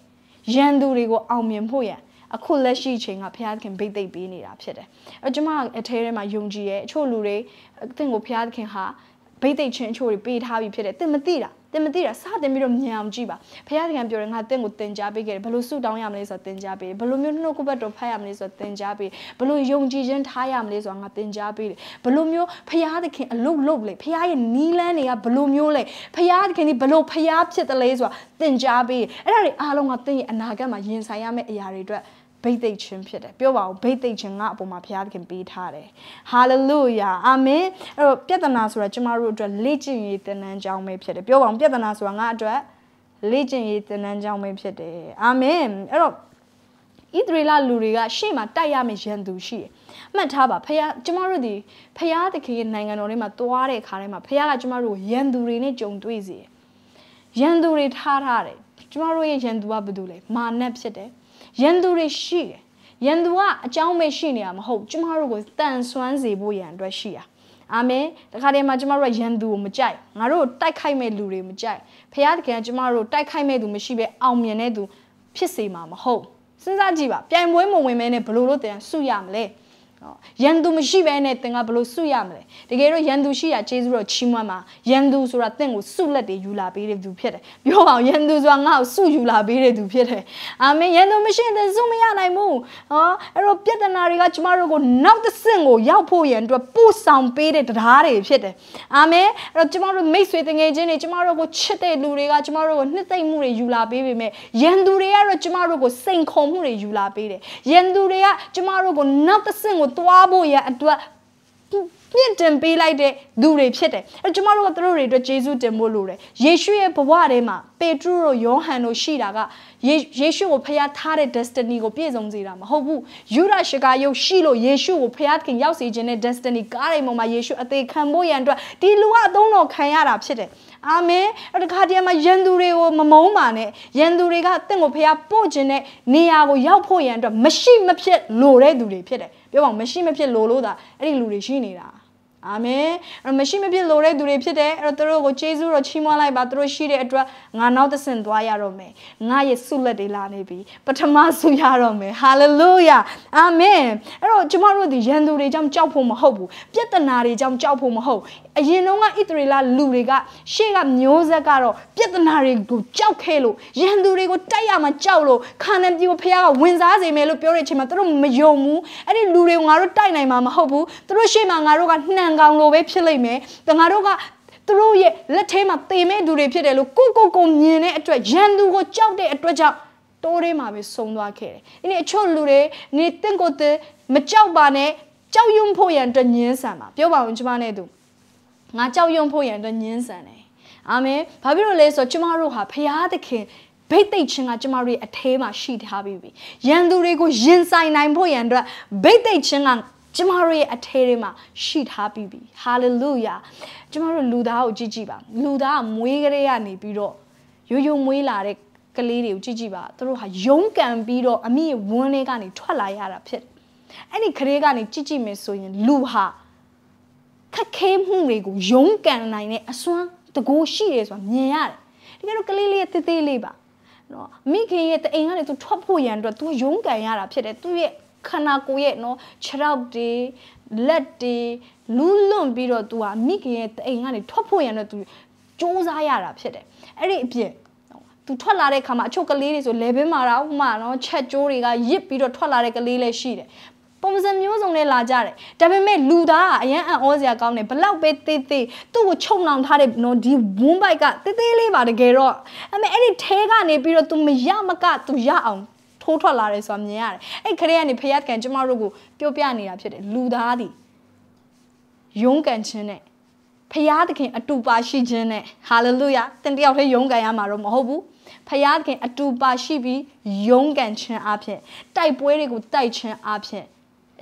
ရန်သူတွေကိုအောင်မြင်ဖို့ရန်အခုလက်ရှိချိန်ကဘုရားသခင်ဗိတ်သိက်ပေးနေတာဖြစ်တယ်။အဲကျွန်မအထဲထဲမှာယုံကြည်ရဲ့အချို့လူတွေအသင်ကိုဘုရားသခင်ဟာဘိတ်သိက်ချင်းချိုးတွေပေးထားပြီးဖြစ်တယ်တင်မသိတာတင်မသိတာစတင်ပြီးတော့မြန်အောင်ကြည့်ပါဖခင်တကံပြောတယ်ငါတင့်ကိုတင် जा ပေးခဲ့တယ်ဘလို့ဆုတောင်းရမလဲဆိုတော့တင် जा ပေးတယ်ဘလို့မျိုးနှုတ်ကပတ်တော်ဖတ်ရမလဲဆိုတော့တင် जा ပေးတယ်ဘလို့ယုံကြည်ခြင်းထားရမလဲဆိုတော့ငါတင် जा ပေးတယ်ဘလို့မျိုးဖခင်တခင်အလုတ်လုတ်လေဖခင်ရဲ့နီးလန်းတွေကဘလို့မျိုးလဲဖခင်တခင်ဒီဘလို့ဖခင်ဖြစ်တယ်လဲဆိုတာတင် जा ပေးတယ်အဲ့ဒါတွေအားလုံးကတင့်ရဲ့အနာဂတ်မှာရင်ဆိုင်ရမယ့်အရာတွေအတွက်ဘိတ်သိက်ခြင်းဖြစ်တယ်ပြောပါဦးဘိတ်သိက်ခြင်းကအပေါ်မှာဘုရားသခင်ပေးထားတယ်ဟာလေလုယာအာမင်အဲ့တော့ပြဿနာဆိုတာကျမတို့အတွက်လေ့ကျင့်ရေးသင်တန်းကြောင်းပဲဖြစ်တယ်ပြောပါဦးပြဿနာဆိုတာငါအတွက်လေ့ကျင့်ရေးသင်တန်းကြောင်းပဲဖြစ်တယ်အာမင်အဲ့တော့ဣသရေလလူတွေကရှေ့မှာတိုက်ရမယ့်ရန်သူရှိတယ်။မှတ်ထားပါဖခင်ကျမတို့ဒီဖခင်တခင်နိုင်ငံတော်ထဲမှာသွားတဲ့အခါထဲမှာဖခင်ကကျမတို့ရန်သူတွေနဲ့ကြုံတွေ့စေတယ်။ရန်သူတွေထားထားတယ်။ကျမတို့ရဲ့ရန်သူကဘာလို့လဲ။မာနဖြစ်တယ်။ရန်သူတွေရှိတယ်ရန်သူကအကြောင်းမရှိနေတာမဟုတ်ကျမတို့ကိုတန်ဆွမ်းစေဖို့ရန်အတွက်ရှိတာအာမင်တခါတည်းမှာကျမတို့ကရန်သူကိုမကြိုက်ငါတို့တိုက်ခိုက်မဲ့လူတွေမကြိုက်ဖခင်တကယ်ကျမတို့တိုက်ခိုက်မဲ့သူမရှိဘဲအောင်မြင်တဲ့သူဖြစ်စေမှာမဟုတ်စဉ်းစားကြည့်ပါပြိုင်ပွဲမဝင်မဲနဲ့ဘလို့လို့တန်ဆုရမလဲနော်ရန်သူမရှိဘဲနဲ့သင်ကဘလို့ဆုရမလဲတကယ်တော့ရန်သူရှိရာကျေးဇူးတော်ချီးမွမ်းပါရန်သူဆိုတာသင်ကိုဆုလက်တွေယူလာပေးတဲ့သူဖြစ်တယ်ပြောပါအောင်ရန်သူဆိုတာငါ့ကိုဆုယူလာပေးတဲ့သူဖြစ်တယ်အာမင်ရန်သူမရှိရင်သင်ဆုမရနိုင်ဘူးဟောအဲ့တော့ပြဿနာတွေကကျမတို့ကိုနောက်တစ်ဆင့်ကိုရောက်ဖို့ရန်အတွက်ပို့ဆောင်ပေးတဲ့တရားတွေဖြစ်တယ်အာမင်အဲ့တော့ကျမတို့မိတ်ဆွေတငယ်ချင်းတွေကျမတို့ကိုချစ်တဲ့လူတွေကကျမတို့ကိုနှစ်သိမ့်မှုတွေယူလာပေးပေမဲ့ရန်သူတွေကတော့ကျမတို့ကိုစိန်ခေါ်မှုတွေယူလာပေးတယ်ရန်သူတွေကကျမတို့ကိုနောက်တစ်ဆင့်ကိုသွားဖို့ရအတွက်မြင့်တင်ပေးလိုက်တဲ့သူတွေဖြစ်တယ်အဲကျွန်တော်တို့ကသူတို့တွေအတွက်ဂျေဇုတင်ဖို့လိုတယ်ယေရှုရဲ့ဘဝထဲမှာပေတရုတို့ယောဟန်တို့ရှိတာကယေရှုကိုဖျားထားတဲ့ destiny ကိုပြည့်စုံစေတာမဟုတ်ဘူးယူဒရှကာယုတ်ရှိလို့ယေရှုကိုဖျားခင်ရောက်စေခြင်းနဲ့ destiny ကားတွေပေါ်မှာယေရှုအသေးခံဖို့ရန်အတွက်ဒီလူကအသုံးတော်ခံရတာဖြစ်တယ်အာမင်အဲ့ဒီခါတည်းမှာယန္တူတွေကိုမမုန်းပါနဲ့ယန္တူတွေကတင့်ကိုဖျားပို့ခြင်းနဲ့နေရာကိုရောက်ဖို့ရန်အတွက်မရှိမဖြစ်လိုတဲ့သူတွေဖြစ်တယ်ပြောပါအောင်မရှိမဖြစ်လိုလို့သာအဲ့ဒီလူတွေရှိနေတာအာမင်အဲ့မရှိမဖြစ်လိုတဲ့သူတွေဖြစ်တယ်အဲ့တော့တို့ကိုကျေးဇူးတော်ချီးမွမ်းလိုက်ပါတို့ရှိတဲ့အတွက်ငါနောက်တဆင့်သွားရတော့မယ်ငါရဲ့ဆုလက်တွေလာနေပြီပထမဆုရတော့မယ်ဟာလေလုယာအာမင်အဲ့တော့ကျမတို့ဒီရန်သူတွေကြောင့်ကြောက်ဖို့မဟုတ်ဘူးပြဿနာတွေကြောင့်ကြောက်ဖို့မဟုတ်အရင်တုန်းကဣသရေလလူတွေကရှေ့ကမျိုးဆက်ကတော့ပြဿနာတွေကိုကြောက်ခဲလို့ရန်သူတွေကိုတိုက်ရမှကြောက်လို့ခါနန်ပြည်ကိုဖခင်ကဝင်စားစေမယ်လို့ပြောတဲ့အချိန်မှာသူတို့မယုံဘူးအဲ့ဒီလူတွေကိုငါတို့တိုက်နိုင်မှာမဟုတ်ဘူးသူတို့ရှေ့မှာငါတို့ကနှံကောင်လိုပဲဖြစ်လိမ့်မယ်ငါတို့ကသူတို့ရဲ့လက်ထဲမှာတေမဲ့သူတွေဖြစ်တယ်လို့ကိုကိုကိုမြင်တဲ့အတွက်ရန်သူကိုကြောက်တဲ့အတွက်ကြောင့်တိုးထဲမှာပဲဆုံသွားခဲ့တယ်။ဒီနေ့အချို့လူတွေနေတင့်ကိုတမကြောက်ပါနဲ့ကြောက်ရွံ့ဖို့ရန်တညင်းဆန်ပါပြောပါဦးကျမနဲ့သူ။ငါကြောက်ရွံ့ဖို့ရန်အတွက်ညှင်းဆန်တယ်အာမင်ဘာဖြစ်လို့လဲဆိုတော့ကျမတို့ဟာဖရာသခင်ဘိတ်သိက်ခြင်းကကျမတို့ရဲ့အထဲမှာရှိထားပြီးပြီရန်သူတွေကိုယင်ဆိုင်နိုင်ဖို့ရန်အတွက်ဘိတ်သိက်ခြင်းကကျမတို့ရဲ့အထဲထဲမှာရှိထားပြီးပြီဟာလေလုယာကျမတို့လူသားကိုကြည့်ကြည့်ပါလူသားကမွေးကလေးကနေပြီးတော့ရိုးရိုးမွေးလာတဲ့ကလေးတွေကိုကြည့်ကြည့်ပါသူတို့ဟာယုံကန်ပြီးတော့အမိရဲ့ဝန်းထဲကနေထွက်လာရတာဖြစ်အဲ့ဒီကလေးကနေကြည့်ကြည့်မယ်ဆိုရင်လူဟာခက်ခဲမှုတွေကိုရုန်းကန်နိုင်တဲ့အစွမ်းတကိုးရှိတယ်ဆိုတာမြင်ရတယ်တကယ်တော့ကလေးလေးရဲ့သေးသေးလေးပါနော်မိခင်ရဲ့တအိမ်ကနေသူထွက်ဖို့ရန်အတွက်သူရုန်းကန်ရတာဖြစ်တယ်သူ့ရဲ့ခန္ဓာကိုယ်ရဲ့နော်ခြေထောက်တွေလက်တွေလူးလွန့်ပြီးတော့သူကမိခင်ရဲ့တအိမ်ကနေထွက်ဖို့ရန်အတွက်သူစူးစမ်းရတာဖြစ်တယ်အဲ့ဒီအပြင်သူထွက်လာတဲ့ခါမှာအချုပ်ကလေးတွေဆိုလေဘင်းမာတာဟိုမှာနော်ချက်ကျိုးတွေကရစ်ပြီးတော့ထွက်လာတဲ့ကလေးလည်းရှိတယ်ပုံစံမျိုးစုံနဲ့လာကြတယ်ဒါပေမဲ့လူသားကအရန်အံ့ဩစရာကောင်းတယ်ဘလောက်ပဲသေးသေးသူ့ကိုချုံနှောင်ထားတဲ့နော်ဒီဝန်းပိုက်ကသေးသေးလေးပါတကယ်တော့အမေအဲ့ဒီထဲကနေပြီးတော့ तू မရမက तू ရအောင်ထိုးထွက်လာတယ်ဆိုတာမြင်ရတယ်အဲ့ခရေကနေဖယက်ကန်ကျမတို့ကိုပြောပြနေတာဖြစ်တယ်လူသားသည်ယုံကန်ခြင်းနဲ့ဖယားသခင်အတူပါရှိခြင်းနဲ့ဟာလေလုယာသင်တယောက်တည်းယုံကန်ရမှာတော့မဟုတ်ဘူးဖယားသခင်အတူပါရှိပြီးယုံကန်ခြင်းအဖြစ်တိုက်ပွဲတွေကိုတိုက်ခြင်းအဖြစ်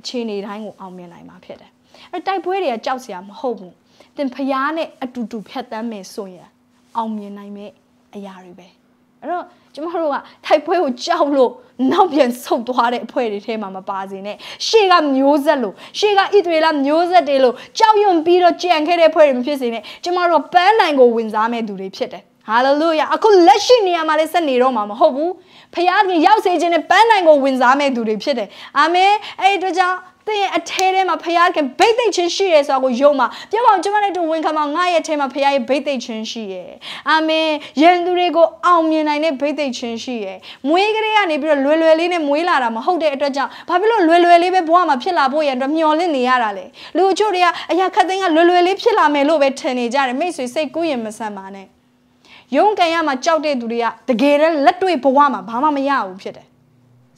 အခြေအနေတိုင်းကိုအောင်မြင်နိုင်မှာဖြစ်တယ်။အဲတိုက်ပွဲတွေကကြောက်စရာမဟုတ်ဘူး။သင်ဖျားနဲ့အတူတူဖြတ်သန်းမယ်ဆိုရင်အောင်မြင်နိုင်မယ့်အရာတွေပဲ။အဲ့တော့ကျမတို့ကထိုက်ပွဲကိုကြောက်လို့နောက်ပြန်ဆုတ်သွားတဲ့အဖွဲ့တွေထဲမှာမပါစေနဲ့ရှေ့ကမျိုးဆက်လို့ရှေ့ကဣသရေလမျိုးဆက်တွေလို့ကြောက်ရွံ့ပြီးတော့ကြံခဲ့တဲ့အဖွဲ့တွေမဖြစ်စေနဲ့ကျမတို့ပန်းနိုင်ကိုဝင်စားမဲ့သူတွေဖြစ်တယ်ဟာလေလုယာအခုလက်ရှိနေရာမှာလည်းဆက်နေတော့မှာမဟုတ်ဘူးဖခင်ကရောက်စေခြင်းနဲ့ပန်းတိုင်ကိုဝင်စားမဲ့သူတွေဖြစ်တယ်အာမင်အဲ့ဒီအတွက်ကြောင့်သင်ရဲ့အထဲထဲမှာဖခင်ကဗိတ်သိမ့်ခြင်းရှိရဲဆိုတာကိုယုံမှာပြောပါဦးကျွန်မနဲ့တူဝင်ခါမှာငါရဲ့အထဲမှာဖခင်ရဲ့ဗိတ်သိမ့်ခြင်းရှိရဲအာမင်ယန္တူတွေကိုအောင်မြင်နိုင်တဲ့ဗိတ်သိမ့်ခြင်းရှိရဲမွေးကလေးကနေပြီးတော့လွယ်လွယ်လေးနဲ့မွေးလာတာမဟုတ်တဲ့အတွက်ကြောင့်ဘာဖြစ်လို့လွယ်လွယ်လေးပဲဘဝမှာဖြစ်လာဖို့ရန်အတွက်မျှော်လင့်နေရတာလေလူအချို့တွေကအရာခက်သိန်းကလွယ်လွယ်လေးဖြစ်လာမယ်လို့ပဲထင်နေကြတယ်မိတ်ဆွေစိတ်ကူးရင်မဆန်ပါနဲ့ရုံးကန်ရမှာကြောက်တဲ့သူတွေကတကယ်တမ်းလက်တွေ့ဘဝမှာဘာမှမရဘူးဖြစ်တယ်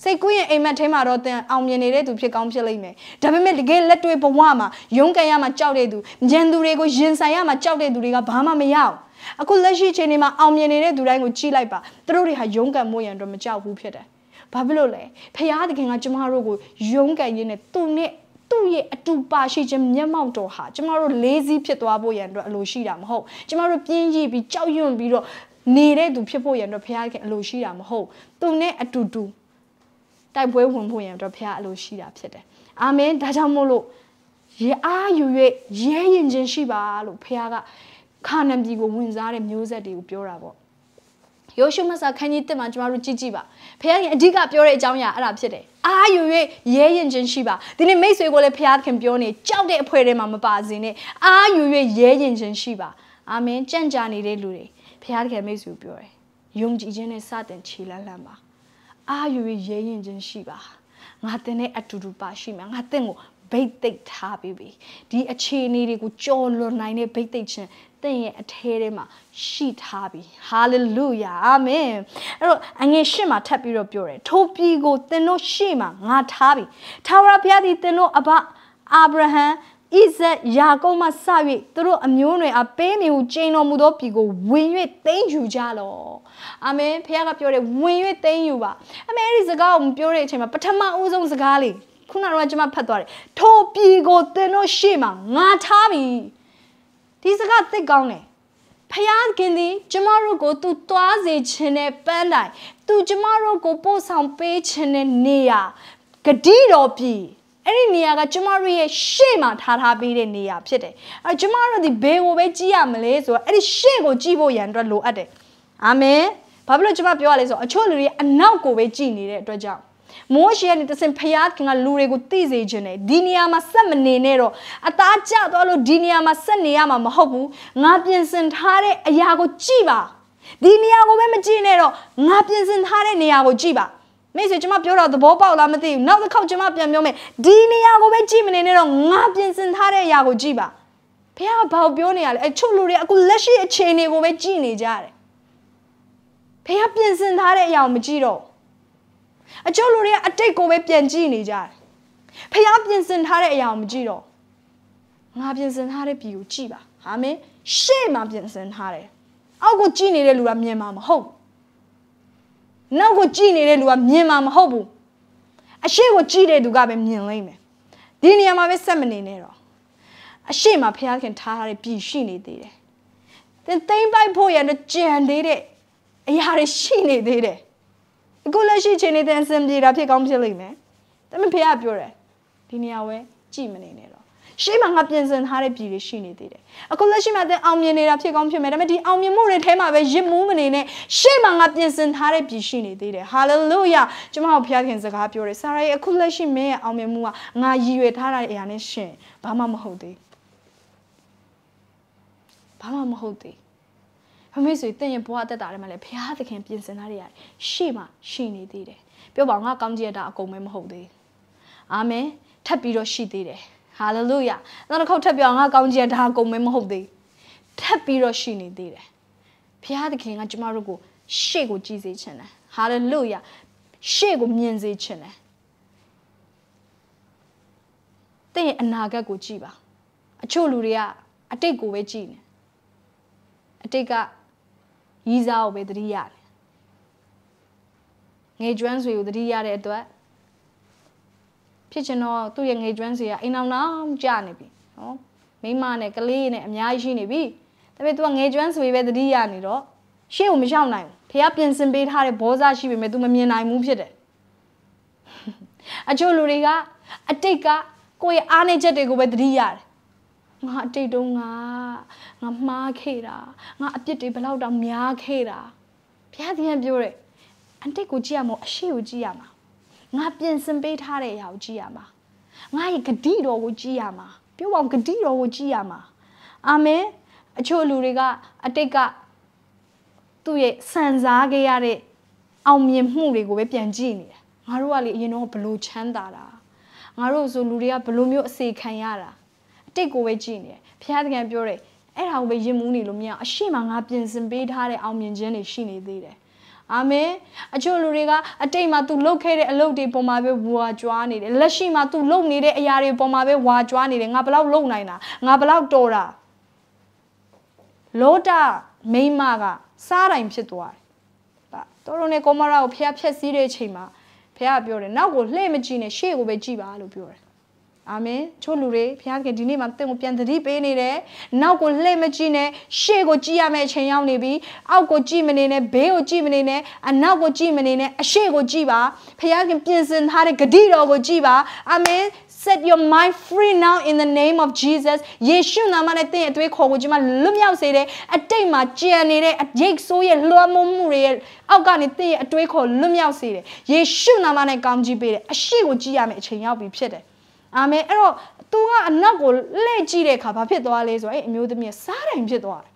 စိတ်ကူးရင်အိမ်မက်ထဲမှာတော့တင်အောင်မြင်နေတဲ့သူဖြစ်ကောင်းဖြစ်လိမ့်မယ်။ဒါပေမဲ့တကယ်လက်တွေ့ဘဝမှာရုန်းကန်ရမှာကြောက်တဲ့သူ၊ဉာဏ်သူတွေကိုရင်ဆိုင်ရမှာကြောက်တဲ့သူတွေကဘာမှမရဘူး။အခုလက်ရှိချိန်ဒီမှာအောင်မြင်နေတဲ့သူတိုင်းကိုကြည့်လိုက်ပါ။သူတို့တွေဟာရုန်းကန်မှုရန်အတွက်မကြောက်ဘူးဖြစ်တယ်။ဘာဖြစ်လို့လဲ။ဖရာသခင်ကကျမတို့ကိုရုန်းကန်ရင်းနဲ့သူနဲ့သူ့ရဲ့အတူပါရှိခြင်းမျက်မှောက်တော်ဟာကျမတို့ lazy ဖြစ်သွားဖို့ရန်အတွက်အလိုရှိတာမဟုတ်ကျမတို့ပြင်းရည်ပြီးကြောက်ရွံ့ပြီးတော့နေတဲ့သူဖြစ်ဖို့ရန်အတွက်ဘုရားခင်အလိုရှိတာမဟုတ်သူနဲ့အတူတူတိုက်ပွဲဝင်ဖို့ရန်အတွက်ဘုရားအလိုရှိတာဖြစ်တယ်အာမင်ဒါကြောင့်မို့လို့ရအားယူ၍ရဲရင်ချင်းရှိပါလို့ဘုရားကခါနံပြည်ကိုဝင်စားတဲ့မျိုးဆက်တွေကိုပြောတာပေါ့ယောရှုမဆာခန်းကြီးတက်မှာကျမတို့ကြည့်ကြည့်ပါဖခင်ရင်အဓိကပြောတဲ့အကြောင်းအရာအဲ့ဒါဖြစ်တယ်အားယူ၍ရဲရင်ခြင်းရှိပါဒီနေ့မိတ်ဆွေကိုလည်းဖခင်ပြောနေကြောက်တဲ့အဖွဲထဲမှာမပါစေနဲ့အားယူ၍ရဲရင်ခြင်းရှိပါအာမင်ကြံ့ကြာနေတဲ့လူတွေဖခင်မိတ်ဆွေပြောတယ်ယုံကြည်ခြင်းနဲ့စတင်ခြေလှမ်းလှမ်းပါအားယူ၍ရဲရင်ခြင်းရှိပါငါတင်တဲ့အတူတူပါရှိမှာငါတင်ကိုဘိတ်သိက်ထားပြီးပြီဒီအခြေအနေတွေကိုကြော်လွန်နိုင်တဲ့ဘိတ်သိက်ခြင်းသင်ရဲ့အထဲထဲမှာရှိထားပြီ။ဟာလေလုယာအာမင်။အဲ့တော့အငယ်ရှစ်မှာထပ်ပြီးတော့ပြောတယ်။ထိုပြည်ကိုသင်တို့ရှေ့မှာငါထားပြီ။ထာဝရဘုရားသည်သင်တို့အဘအာဗြဟံဣဇက်ယာကုပ်မှစ၍သူတို့အမျိုးနွယ်အားပေးမည်ဟုကြင်တော်မူသောပြည်ကိုဝင်၍သိမ်းယူကြလော့အာမင်ဖခင်ကပြောတယ်ဝင်၍သိမ်းယူပါအာမင်အဲ့ဒီစကားကိုပြောတဲ့အချိန်မှာပထမဦးဆုံးစကားလေးခုနကကျွန်မဖတ်သွားတယ်ထိုပြည်ကိုသင်တို့ရှေ့မှာငါထားပြီဒီစကားသိကောင်းတယ်ဖယားခင်သည်ကျမတို့ကို तू တွားစေခြင်းနဲ့ပန်းတိုင် तू ကျမတို့ကိုပို့ဆောင်ပေးခြင်းနဲ့နေရာဂတိတော်ပြီအဲ့ဒီနေရာကကျမတို့ရဲ့ရှေ့မှာထားထားပေးတဲ့နေရာဖြစ်တယ်အဲ့ကျမတို့ဒီဘေကိုပဲကြည့်ရမလဲဆိုတော့အဲ့ဒီရှေ့ကိုကြည့်ဖို့ရန်အတွက်လိုအပ်တယ်အာမင်ဘာဖြစ်လို့ကျမပြောရလဲဆိုတော့အချို့လူတွေအနောက်ကိုပဲကြည့်နေတဲ့အတွက်ကြောင့်မိုးရှေကနေတစင်ဖျားခင်ကလူတွေကိုသိစေခြင်းနဲ့ဒီနေရာမှာဆက်မနေနဲ့တော့အသားကျသွားလို့ဒီနေရာမှာဆက်နေရမှာမဟုတ်ဘူးငါပြင်ဆင်ထားတဲ့အရာကိုကြည့်ပါဒီနေရာကိုပဲမကြည့်နဲ့တော့ငါပြင်ဆင်ထားတဲ့နေရာကိုကြည့်ပါမိတ်ဆွေကျမပြောတော့သဘောပေါက်လားမသိဘူးနောက်တစ်ခေါက်ကျမပြန်ပြောမယ်ဒီနေရာကိုပဲကြည့်မနေနဲ့တော့ငါပြင်ဆင်ထားတဲ့အရာကိုကြည့်ပါဘုရားကဘာပြောနေရလဲအချို့လူတွေအခုလက်ရှိအခြေအနေကိုပဲကြည့်နေကြတယ်ဘုရားပြင်ဆင်ထားတဲ့အရာကိုမကြည့်တော့အကျုပ်လူတွေကအတိတ်ကိုပဲပြန်ကြည့်နေကြတယ်ဖះပြင်ဆင်ထားတဲ့အရာကိုမကြည့်တော့ငါပြင်ဆင်ထားတဲ့ပြည်ကိုကြည့်ပါဟာမင်းရှေ့မှာပြင်ဆင်ထားတယ်အောက်ကိုကြည့်နေတဲ့လူကမြင်မှာမဟုတ်နောက်ကိုကြည့်နေတဲ့လူကမြင်မှာမဟုတ်ဘူးအရှိကိုကြည့်တဲ့သူကပဲမြင်လိမ့်မယ်ဒီနေရာမှာပဲဆက်မနေနဲ့တော့အရှိမှာဖះခင်ထားတဲ့ပြည်ရှိနေသေးတယ်သင်သိမ့်ပိုက်ဖို့ရတဲ့ကြံသေးတဲ့အရာတွေရှိနေသေးတယ်အခုလက်ရှိချိန်နေတဲ့စင်ပြေတာဖြစ်ကောင်းဖြစ်လိမ့်မယ်ဒါပေမဲ့ဖေကပြောတယ်ဒီနေရာဝဲကြည်မနေနဲ့တော့ရှေ့မှာငါပြင်ဆင်ထားတဲ့ပြည်တွေရှိနေသေးတယ်အခုလက်ရှိမှာတဲ့အောင်မြင်နေတာဖြစ်ကောင်းဖြစ်မယ်ဒါပေမဲ့ဒီအောင်မြင်မှုတွေထဲမှာပဲရစ်မှုမနေနဲ့ရှေ့မှာငါပြင်ဆင်ထားတဲ့ပြည်ရှိနေသေးတယ်ဟာလေလုယာကျွန်မတို့ဘုရားခင်စကားပြောတယ်ဆာရာရဲ့အခုလက်ရှိမင်းရဲ့အောင်မြင်မှုကငါရည်ရွယ်ထားတဲ့အရာနဲ့ရှင်ဘာမှမဟုတ်သေးဘာမှမဟုတ်သေးဖမိတ်ဆွေတင့်ရင်ဘဝတက်တာထဲမှာလည်းဘုရားသခင်ပြင်ဆင်ထားရတယ်ရှေ့မှာရှိနေသေးတယ်ပြောပါငါကောင်းကြီးရတာအကုန်မဲမဟုတ်သေးအာမင်ထပ်ပြီးတော့ရှိသေးတယ်ဟာလေလုယာနောက်တစ်ခေါက်ထပ်ပြောငါကောင်းကြီးရတာအကုန်မဲမဟုတ်သေးထပ်ပြီးတော့ရှိနေသေးတယ်ဘုရားသခင်ကကျမတို့ကိုရှေ့ကိုကြည်စေခြင်းတယ်ဟာလေလုယာရှေ့ကိုမြင်စေခြင်းတယ်တင့်ရဲ့အနာဂတ်ကိုကြည်ပါ အချို့လူတွေကအတိတ်ကိုပဲကြည်နေအတိတ်ကရီးစားကိုပဲသတိရတယ်ငွေကျွမ်းဆွေကိုသတိရတဲ့အတွက်ဖြစ်ချင်တော့သူ့ရဲ့ငွေကျွမ်းဆွေကအိမ်အောင်အောင်ကြာနေပြီနော်မိမနဲ့ကလေးနဲ့အများကြီးရှိနေပြီဒါပေမဲ့ तू ကငွေကျွမ်းဆွေပဲသတိရနေတော့ရှေ့ကိုမရောက်နိုင်ဘူးဖះပြင်ဆင်ပေးထားတဲ့ဘောစားရှိပေမဲ့ तू မမြင်နိုင်ဘူးဖြစ်တယ်အချို့လူတွေကအတိတ်ကကိုယ့်ရဲ့အားနည်းချက်တွေကိုပဲသတိရတယ်ငါအတိတ်တုန်းကငါမှားခဲ့တာငါအပြစ်တွေဘလောက်တောင်များခဲ့တာဘုရားသခင်ပြောတယ်အတိတ်ကိုကြည့်ရမို့အရှိကိုကြည့်ရမှာငါပြင်ဆင်ပေးထားတဲ့အရာကိုကြည့်ရမှာငါရဲ့ဂတိတော်ကိုကြည့်ရမှာပြောပါဦးဂတိတော်ကိုကြည့်ရမှာအာမင်အချို့လူတွေကအတိတ်ကသူ့ရဲ့စံစားခဲ့ရတဲ့အောင်မြင်မှုတွေကိုပဲပြန်ကြည့်နေတာငါတို့ကလေအရင်တော့ဘလို့ချမ်းသာတာငါတို့ဆိုလူတွေကဘလို့မျိုးအစီခံရတာတိတ်ကိုပဲကြည်နေတယ်ဘုရားသခင်ပြောတယ်အဲ့ဒါကိုပဲယဉ်မှုနေလို့မရအောင်အရှိမငါပြင်ဆင်ပေးထားတဲ့အောင်မြင်ခြင်းတွေရှိနေသေးတယ်အာမင်အချို့လူတွေကအတိတ်မှာ तू လုပ်ခဲ့တဲ့အလုပ်တွေပေါ်မှာပဲဝါကြွားနေတယ်လက်ရှိမှာ तू လုပ်နေတဲ့အရာတွေပေါ်မှာပဲဝါကြွားနေတယ်ငါဘလောက်လုပ်နိုင်တာငါဘလောက်တော်တာလောတာ မိမက စားတိုင်ဖြစ်သွားတယ်ဗာတော်တော်နဲ့ကောမရာကိုဖျက်ဖျက်စီးတဲ့အချိန်မှာဖះပြောတယ်နောက်ကိုလှည့်မကြည့်နဲ့ရှေ့ကိုပဲကြည့်ပါလို့ပြောတယ်အာမင်ချို့လူတွေဘုရားသခင်ဒီနေ့မှာတင့်ကိုပြန်သတိပေးနေတယ်နောက်ကိုလှည့်မကြည့်နဲ့ရှေ့ကိုကြည့်ရမယ့်အချိန်ရောက်နေပြီအောက်ကိုကြည့်မနေနဲ့ဘေးကိုကြည့်မနေနဲ့အနောက်ကိုကြည့်မနေနဲ့အရှေ့ကိုကြည့်ပါဘုရားသခင်ပြင်ဆင်ထားတဲ့ဂတိတော်ကိုကြည့်ပါအာမင် set your mind free now in the name of Jesus ယေရှုနာမနဲ့တင့်ရဲ့အသွေးခေါ်ကိုကျွန်မလွတ်မြောက်စေတဲ့အတိတ်မှာကြံနေတဲ့အရိတ်ဆိုးရဲ့လွှမ်းမိုးမှုတွေရဲ့အောက်ကနေတင့်ရဲ့အသွေးခေါ်လွတ်မြောက်စေတယ်ယေရှုနာမနဲ့ကောင်းချီးပေးတယ်အရှိကိုကြည့်ရမယ်အချိန်ရောက်ပြီဖြစ်တယ်အာမင်အဲ့တော့သူကအနက်ကိုလှည့်ကြည့်တဲ့အခါဘာဖြစ်သွားလဲဆိုတော့အဲ့အမျိုးသမီးကစားတိုင်ဖြစ်သွားတယ်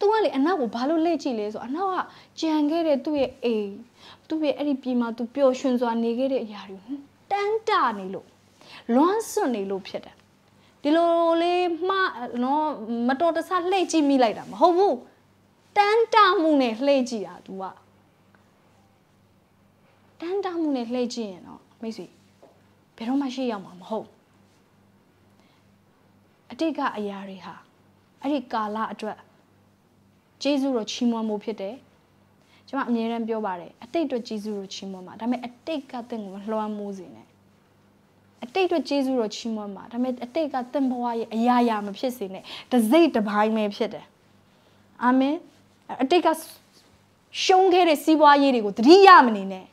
သူကလေအနောက်ကိုဘာလို့လှည့်ကြည့်လဲဆိုအနောက်ကကြံခဲ့တဲ့သူ့ရဲ့အိမ်သူ့ရဲ့အဲ့ဒီပြည်မှာသူပျော်ရွှင်စွာနေခဲ့တဲ့အရာတွေတန်းတာနေလို့လွမ်းစွန့်နေလို့ဖြစ်တယ်ဒီလိုလေးမှနော်မတော်တဆလှည့်ကြည့်မိလိုက်တာမဟုတ်ဘူးတန်းတမှုနဲ့လှည့်ကြည့်တာ तू ကတန်းတမှုနဲ့လှည့်ကြည့်ရင်တော့မိတ်ဆွေဘယ်တော့မှရှေ့ရောက်မှာမဟုတ်အတိတ်ကအရာတွေဟာအဲ့ဒီကာလအတွက်ကျေးဇူးတော်ချီးမွမ်းမှုဖြစ်တယ်ကျွန်မအမြဲတမ်းပြောပါတယ်အတိတ်အတွက်ကျေးဇူးတော်ချီးမွမ်းပါဒါပေမဲ့အတိတ်ကတင့်ကိုမလွှမ်းမိုးစေနဲ့အတိတ်အတွက်ကျေးဇူးတော်ချီးမွမ်းပါဒါပေမဲ့အတိတ်ကတင့်ဘဝရဲ့အရာရာမဖြစ်စေနဲ့တစိတ်တစ်ပိုင်းပဲဖြစ်တယ်အာမင်အတိတ်ကရှုံးခဲ့တဲ့စီးပွားရေးတွေကိုတတိယမနေနဲ့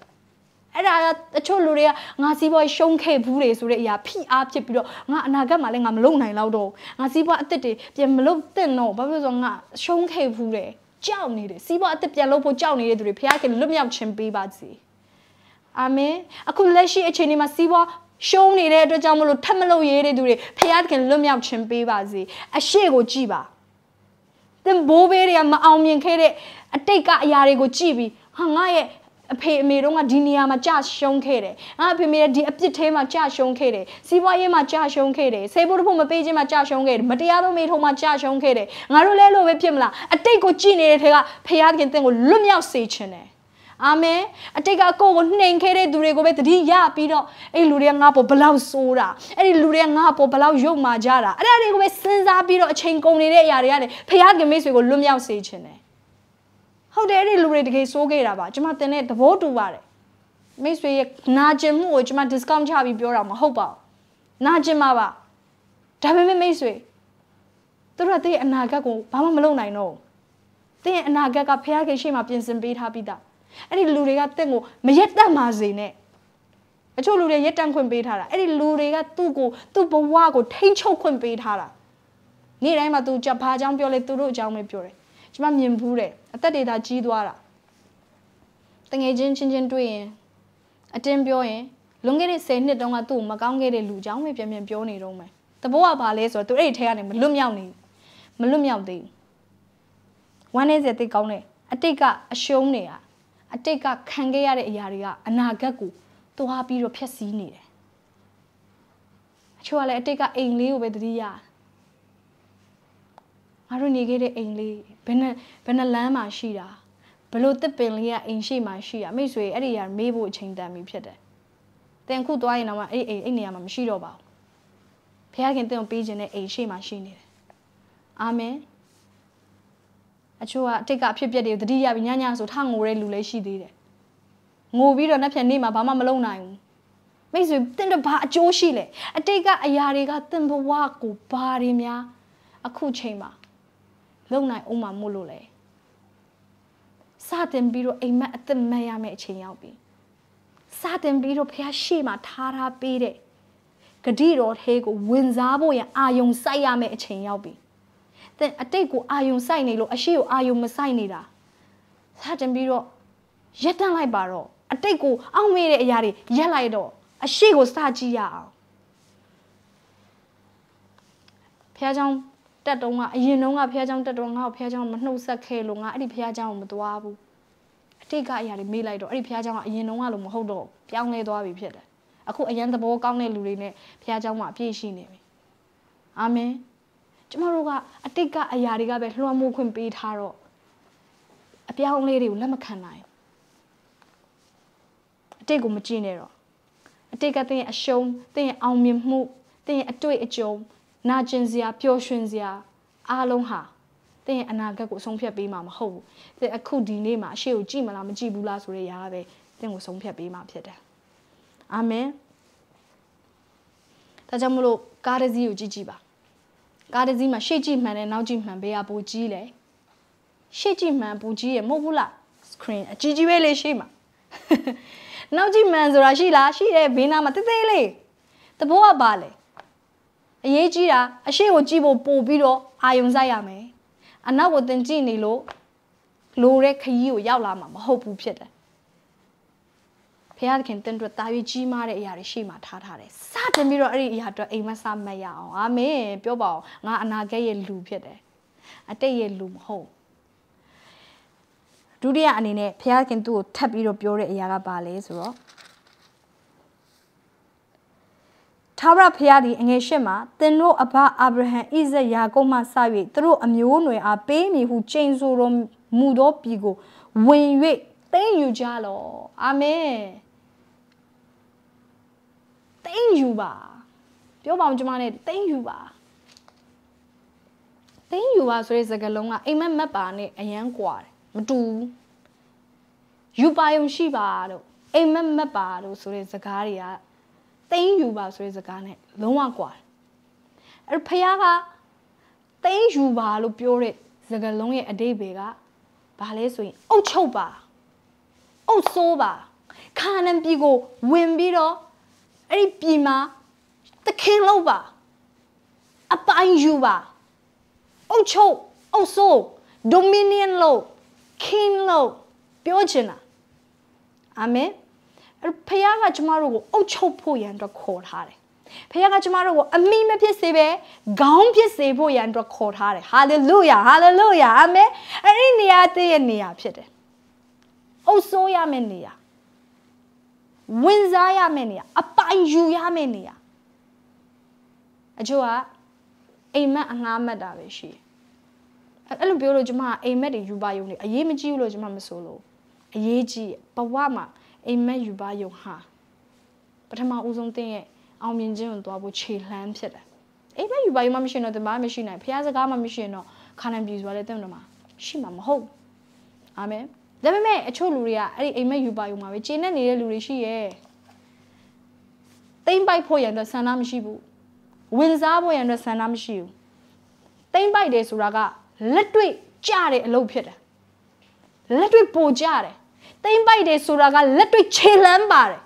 အဲ့ဒါတချို့လူတွေကငါစီးပွားရှုံးခဲ့ဘူးတွေဆိုတဲ့အရာဖိအားဖြစ်ပြီးတော့ငါအနာဂတ်မှာလည်းငါမလုံနိုင်တော့တော့ငါစီးပွားအစ်စ်တွေပြန်မလုံသင့်တော့ဘာဖြစ်လို့ဆိုငါရှုံးခဲ့ဘူးတယ်ကြောက်နေတယ်စီးပွားအစ်စ်ပြန်လုပ်ဖို့ကြောက်နေတဲ့သူတွေဖခင်ကလွတ်မြောက်ခြင်းပေးပါစေအာမင်အခုလက်ရှိအချိန်ဒီမှာစီးပွားရှုံးနေတဲ့အတွက်ကြောင့်မလို့ထပ်မလို့ရေးတဲ့သူတွေဖခင်ကလွတ်မြောက်ခြင်းပေးပါစေအရှိကိုကြည်ပါသင်ဘိုးဘေးတွေကမအောင်မြင်ခဲ့တဲ့အတိတ်ကအရာတွေကိုကြည့်ပြီးဟာငါရဲ့အဖေအမေတို့ကဒီနေရာမှာကြရှုံးခဲ့တယ်ငါအဖေမေဒီအပြစ်ထဲမှာကြရှုံးခဲ့တယ်စီးပွားရေးမှာကြရှုံးခဲ့တယ်ဆေးဖို့တစ်ဖို့မပေးခြင်းမှာကြရှုံးခဲ့တယ်မတရားသောမိထုံမှာကြရှုံးခဲ့တယ်ငါတို့လည်းလိုပဲဖြစ်မလားအတိတ်ကိုကြည်နေတဲ့ထဲကဖခင်သခင်တင့်ကိုလွတ်မြောက်စေခြင်းတယ်အာမင်အတိတ်ကကိုယ်ကိုနှိမ်ခဲတဲ့သူတွေကိုပဲတတိရပြီးတော့အဲ့လူတွေကငါ့ပေါ်ဘလောက်ဆိုးတာအဲ့ဒီလူတွေကငါ့ပေါ်ဘလောက်ယုတ်မာကြတာအဲ့ဒါတွေကိုပဲစဉ်းစားပြီးတော့အချိန်ကုန်နေတဲ့အရာတွေကလည်းဖခင်ခင်မိတ်ဆွေကိုလွတ်မြောက်စေခြင်းတယ်ဟုတ်တယ်အဲ့ဒီလူတွေတကယ်စိုးခဲ့တာပါကျွန်မတင်တဲ့သဘောတူပါတယ်မိတ်ဆွေရဲ့နာကျင်မှုကိုကျွန်မ discount ချပြီးပြောတာမဟုတ်ပါဘူးနာကျင်ပါပါဒါပေမဲ့မိတ်ဆွေသူတို့ကတည်းအနာဂတ်ကိုဘာမှမလုပ်နိုင်တော့ဘူးတင်းရဲ့အနာဂတ်ကဖခင်ခင်ရှေ့မှာပြင်ဆင်ပေးထားပြီးသားအဲ့ဒီလူတွေကတင့်ကိုမရက်တက်ပါစေနဲ့အချို့လူတွေရက်တန့်ခွင့်ပေးထားတာအဲ့ဒီလူတွေကသူ့ကိုသူ့ဘဝကိုထိမ့်ချုပ်ခွင့်ပေးထားတာနေ့တိုင်းမှာသူကြဘာအကြောင်းပြောလဲသူတို့အကြောင်းပဲပြောတယ်ကျမမြင်ဘူးတယ်အသက်တွေသာကြီးသွားတာတငယ်ချင်းချင်းချင်းတွေ့ရင်အတင်းပြောရင်လွန်ခဲ့တဲ့10နှစ်တုန်းကသူ့ကိုမကောင်းခဲ့တဲ့လူကြောင့်ပဲပြန်ပြန်ပြောနေတော့မယ်တဘိုးကဘာလဲဆိုတော့သူအဲ့ဒီထဲကနေမလွတ်မြောက်နေမလွတ်မြောက်သေးဘူးဝမ်းနေစေတိတ်ကောင်းတယ်အတိတ်က အရှုံးနေတာအတိတ်ကခံခဲ့ရတဲ့အရာတွေကအနာဂတ်ကိုသွားပြီးတော့ဖျက်ဆီးနေတယ်အချို့ကလည်းအတိတ်ကအိမ်လေးကိုပဲသတိရတယ်တို့နေခဲ့တဲ့အိမ်လေးဘယ်နှဘယ်နှလမ်းမှာရှိတာဘလို့တစ်ပင်လေးကအိမ်ရှိမှာရှိရမိတ်ဆွေအဲ့ဒီကမေးဖို့အချိန်တန်ပြီဖြစ်တယ်။တင်ခုသွားရင်တော့အဲ့အိမ်အဲ့နေရာမှာမရှိတော့ပါဘူး။ဖခင်တင်ကိုပေးခြင်းနဲ့အိမ်ရှိမှာရှိနေတယ်။အာမင်။အချို့ကအတိတ်ကအဖြစ်ပြက်တွေကိုတတိယပြီးညညဆိုထငိုတဲ့လူလည်းရှိသေးတယ်။ငိုပြီးတော့နောက်ပြန်နေ့မှာဘာမှမလုပ်နိုင်ဘူး။မိတ်ဆွေတင်တော့ဘာအကျိုးရှိလဲ။အတိတ်ကအရာတွေကတင်ဘဝကိုဘာတွေများအခုချိန်မှာလုံနိုင်အောင်မမို့လို့လေစတင်ပြီးတော့အိမ်မက်အသက်မက်ရမယ့်အချိန်ရောက်ပြီစတင်ပြီးတော့ဖះရှေ့မှာထားထားပေးတဲ့ဂတိတော်သေးကိုဝင်စားဖို့ရန်အာယုံစိုက်ရမယ့်အချိန်ရောက်ပြီသင်အတိတ်ကိုအာယုံစိုက်နေလို့အရှိကိုအာယုံမစိုက်နေတာစတင်ပြီးတော့ရက်တန့်လိုက်ပါတော့အတိတ်ကိုအောင့်မေ့တဲ့အရာတွေရက်လိုက်တော့အရှိကိုစကြည့်ရအောင်ဖះเจ้าတက်တုံးကအရင်တုန်းကဖះเจ้าတက်တော့ငါ့ကိုဖះเจ้าမနှုတ်ဆက်ခဲ့လို့ငါအဲ့ဒီဖះเจ้าကိုမသွားဘူးအတိတ်ကအရာတွေမေ့လိုက်တော့အဲ့ဒီဖះเจ้าကအရင်တုန်းကလို့မဟုတ်တော့ပြောင်းလဲသွားပြီဖြစ်တယ်အခုအရန်သဘောကောင်းတဲ့လူတွေနဲ့ဖះเจ้าမှာအပြည့်ရှိနေပြီအာမင်ကျမတို့ကအတိတ်ကအရာတွေကပဲလွှမ်းမိုးခွင့်ပေးထားတော့အပြောင်းလဲတွေကိုလက်မခံနိုင်အတိတ်ကိုမကြည့်နဲ့တော့အတိတ်ကသင်ရဲ့အရှုံးသင်ရဲ့အောင်မြင်မှုသင်ရဲ့အတွေ့အကြုံနာကျင်စရာပျော်ရွှင်စရာအားလုံးဟာသင်ရဲ့အနာဂတ်ကိုဆုံးဖြတ်ပေးမှာမဟုတ်ဘူး။သင်အခုဒီနေ့မှာအရှိကိုကြည့်မလားမကြည့်ဘူးလားဆိုတဲ့ຢာပဲသင်ကိုဆုံးဖြတ်ပေးမှာဖြစ်တယ်။အာမင်။ဒါကြောင့်မလို့ကားတစ်စီးကိုကြည့်ကြည့်ပါ။ကားတစ်စီးမှာရှေ့ကြည့်မှန်တယ်နောက်ကြည့်မှန်ဘယ်ဟာပိုကြီးလဲ။ရှေ့ကြည့်မှန်ပိုကြီးရဲ့မဟုတ်ဘူးလား။ screen အကြီးကြီးပဲလေရှေ့မှာ။နောက်ကြည့်မှန်ဆိုတာရှိလားရှိတယ်ဘေးနားမှာတိတ်တိတ်လေး။သဘောကပါလေ။အရေးကြီးတာအရှိကိုကြည့်ဖို့ပို့ပြီးတော့အာယုံစိုက်ရမယ်အနောက်ကိုတင်ကြည့်နေလို့လိုတဲ့ခရီးကိုရောက်လာမှာ မဟုတ်ဘူးဖြစ်တယ်ဖခင်ခင်တင်အတွက်တာ၍ကြီးမားတဲ့အရာတွေရှိမှထားထားတယ်စတင်ပြီးတော့အဲ့ဒီအရာအတွက်အိမ်မဆမတ်ရအောင်အာမင်ပြောပါအောင်ငါအနာဂတ်ရဲ့လူဖြစ်တယ်အတိတ်ရဲ့လူမဟုတ်ဒုတိယအနေနဲ့ဖခင်ခင်သူ့ကိုထပ်ပြီးတော့ပြောတဲ့အရာကပါလဲဆိုတော့ထာဝရဘုရားသည်အငယ်ရှစ်မှာသင်တို့အဘအာဗြဟံဣဇက်ယာကုပ်မှစ၍သူတို့အမျိုးအနွယ်အားပေးမည်ဟုကြိမ်ဆိုတော်မူသောပြည်ကိုဝင်၍သိမ့်ယူကြလော့အာမင်သိမ့်ယူပါပြောပါဦးကျွန်မနဲ့သိမ့်ယူပါသိမ့်ယူပါဆိုတဲ့စကားလုံးကအိမ်မက်မက်ပါနဲ့အရန်ကွာတယ်မတူဘူးယူပါယုံရှိပါလို့အိမ်မက်မက်ပါလို့ဆိုတဲ့စကားတွေကသိမ့်ယူပါဆိုတဲ့စကားနဲ့လုံးဝကွာတယ်အဲ့ဖခင်ကသိမ့်ယူပါလို့ပြောတဲ့စကားလုံးရဲ့အတိတ်ပဲကဘာလဲဆိုရင်အုတ်ချုပ်ပါအုတ်ဆိုးပါခါနန်ပြည်ကို ဝင်ပြီးတော့အဲ့ဒီပြည်မှာတခင်လောက်ပါအပိုင်ယူပါအုတ်ချုပ်အုတ်ဆိုး dominion လို့ king လို့ပြောချင်တာအာမင်အဲ့ဖခင်ကကျမတို့ကိုအုပ်ချုပ်ဖို့ရန်အတွက်ခေါ်ထားတယ်ဖခင်ကကျမတို့ကိုအမိမဖြစ်စေပဲခေါင်းဖြစ်စေဖို့ရန်အတွက်ခေါ်ထားတယ်ဟာလေလုယာဟာလေလုယာအာမင်အဲ့ဒီနေရာတည့်ရဲ့နေရာဖြစ်တယ်အုပ်ဆိုးရမယ့်နေရာဝင်စားရမယ့်နေရာအပိုင်ယူရမယ့်နေရာအချို့ကအိမ်မက်အငှားမက်တာပဲရှိတယ်အဲ့လိုပြောလို့ကျမအိမ်မက်တွေယူပါယုံနေအရေးမကြီးဘူးလို့ကျမမဆိုလို့အရေးကြီးဘဝမှာအိမ်မက်ယူပါယုံဟာပထမဦးဆုံးတင်းရဲ့အောင်မြင်ခြင်းကိုသွားဖို့ခြေလှမ်းဖြစ်တယ်အိမ်မက်ယူပါယုံမှမရှိရင်တော့တင်ပါမရှိနိုင်ဖះစကားမှမရှိရင်တော့ခါနံပြီဆိုတာလည်းတင်းတော့မှာရှိမှာမဟုတ်အာမင်ဒါပေမဲ့အချို့လူတွေကအဲ့ဒီအိမ်မက်ယူပါယုံမှာပဲခြေနဲ့နေတဲ့လူတွေရှိရဲ့တိမ့်ပိုက်ဖို့ရန်တော့ဆန္ဒမရှိဘူးဝင်စားဖို့ရန်တော့ဆန္ဒမရှိဘူးတိမ့်ပိုက်တယ်ဆိုတာက လက်တွေ့ကြတဲ့အလုပ်ဖြစ်တယ်လက်တွေ့ပိုကြတယ်။သိမ့်ပိုက်တယ်ဆိုတာကလက်တွေ့ခြေလှမ်းပါတယ်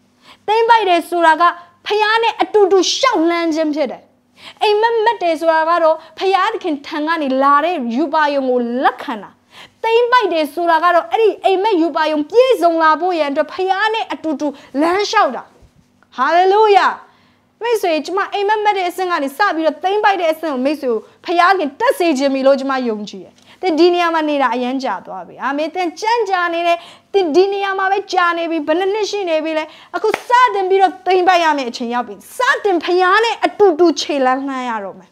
။သိမ့်ပိုက်တယ်ဆိုတာကဖျားနဲ့အတူတူရှောက်လှမ်းခြင်းဖြစ်တယ်။အိမ်မက်မက်တယ်ဆိုတာကတော့ဖျားသခင်ထံကနေလာတဲ့ယူပါယုံကိုလက်ခံတာ။သိမ့်ပိုက်တယ်ဆိုတာကတော့အဲ့ဒီအိမ်မက်ယူပါယုံပြည့်စုံလာဖို့ရန်အတွက်ဖျားနဲ့အတူတူလမ်းလျှောက်တာ။ဟာလေလုယာ။မိတ်ဆွေကျမအိမ်မက်မက်တဲ့အဆင့်ကနေစပြီးတော့သိမ့်ပိုက်တဲ့အဆင့်ကိုမိတ်ဆွေကိုဖျားခင်တက်စေခြင်းမီလို့ကျမယုံကြည်တယ်တင်ဒီနေရာမှာနေတာအရန်ကြာသွားပြီအာမင်တင်ကြံ့ကြာနေတယ်တင်ဒီနေရာမှာပဲကြာနေပြီဘယ်နှစ်နှစ်ရှိနေပြီလဲအခုစတင်ပြီးတော့တိမ်ပိုက်ရမယ့်အချိန်ရောက်ပြီစတင်ဖရားနဲ့အတူတူခြေလမ်းလှမ်းရတော့မယ်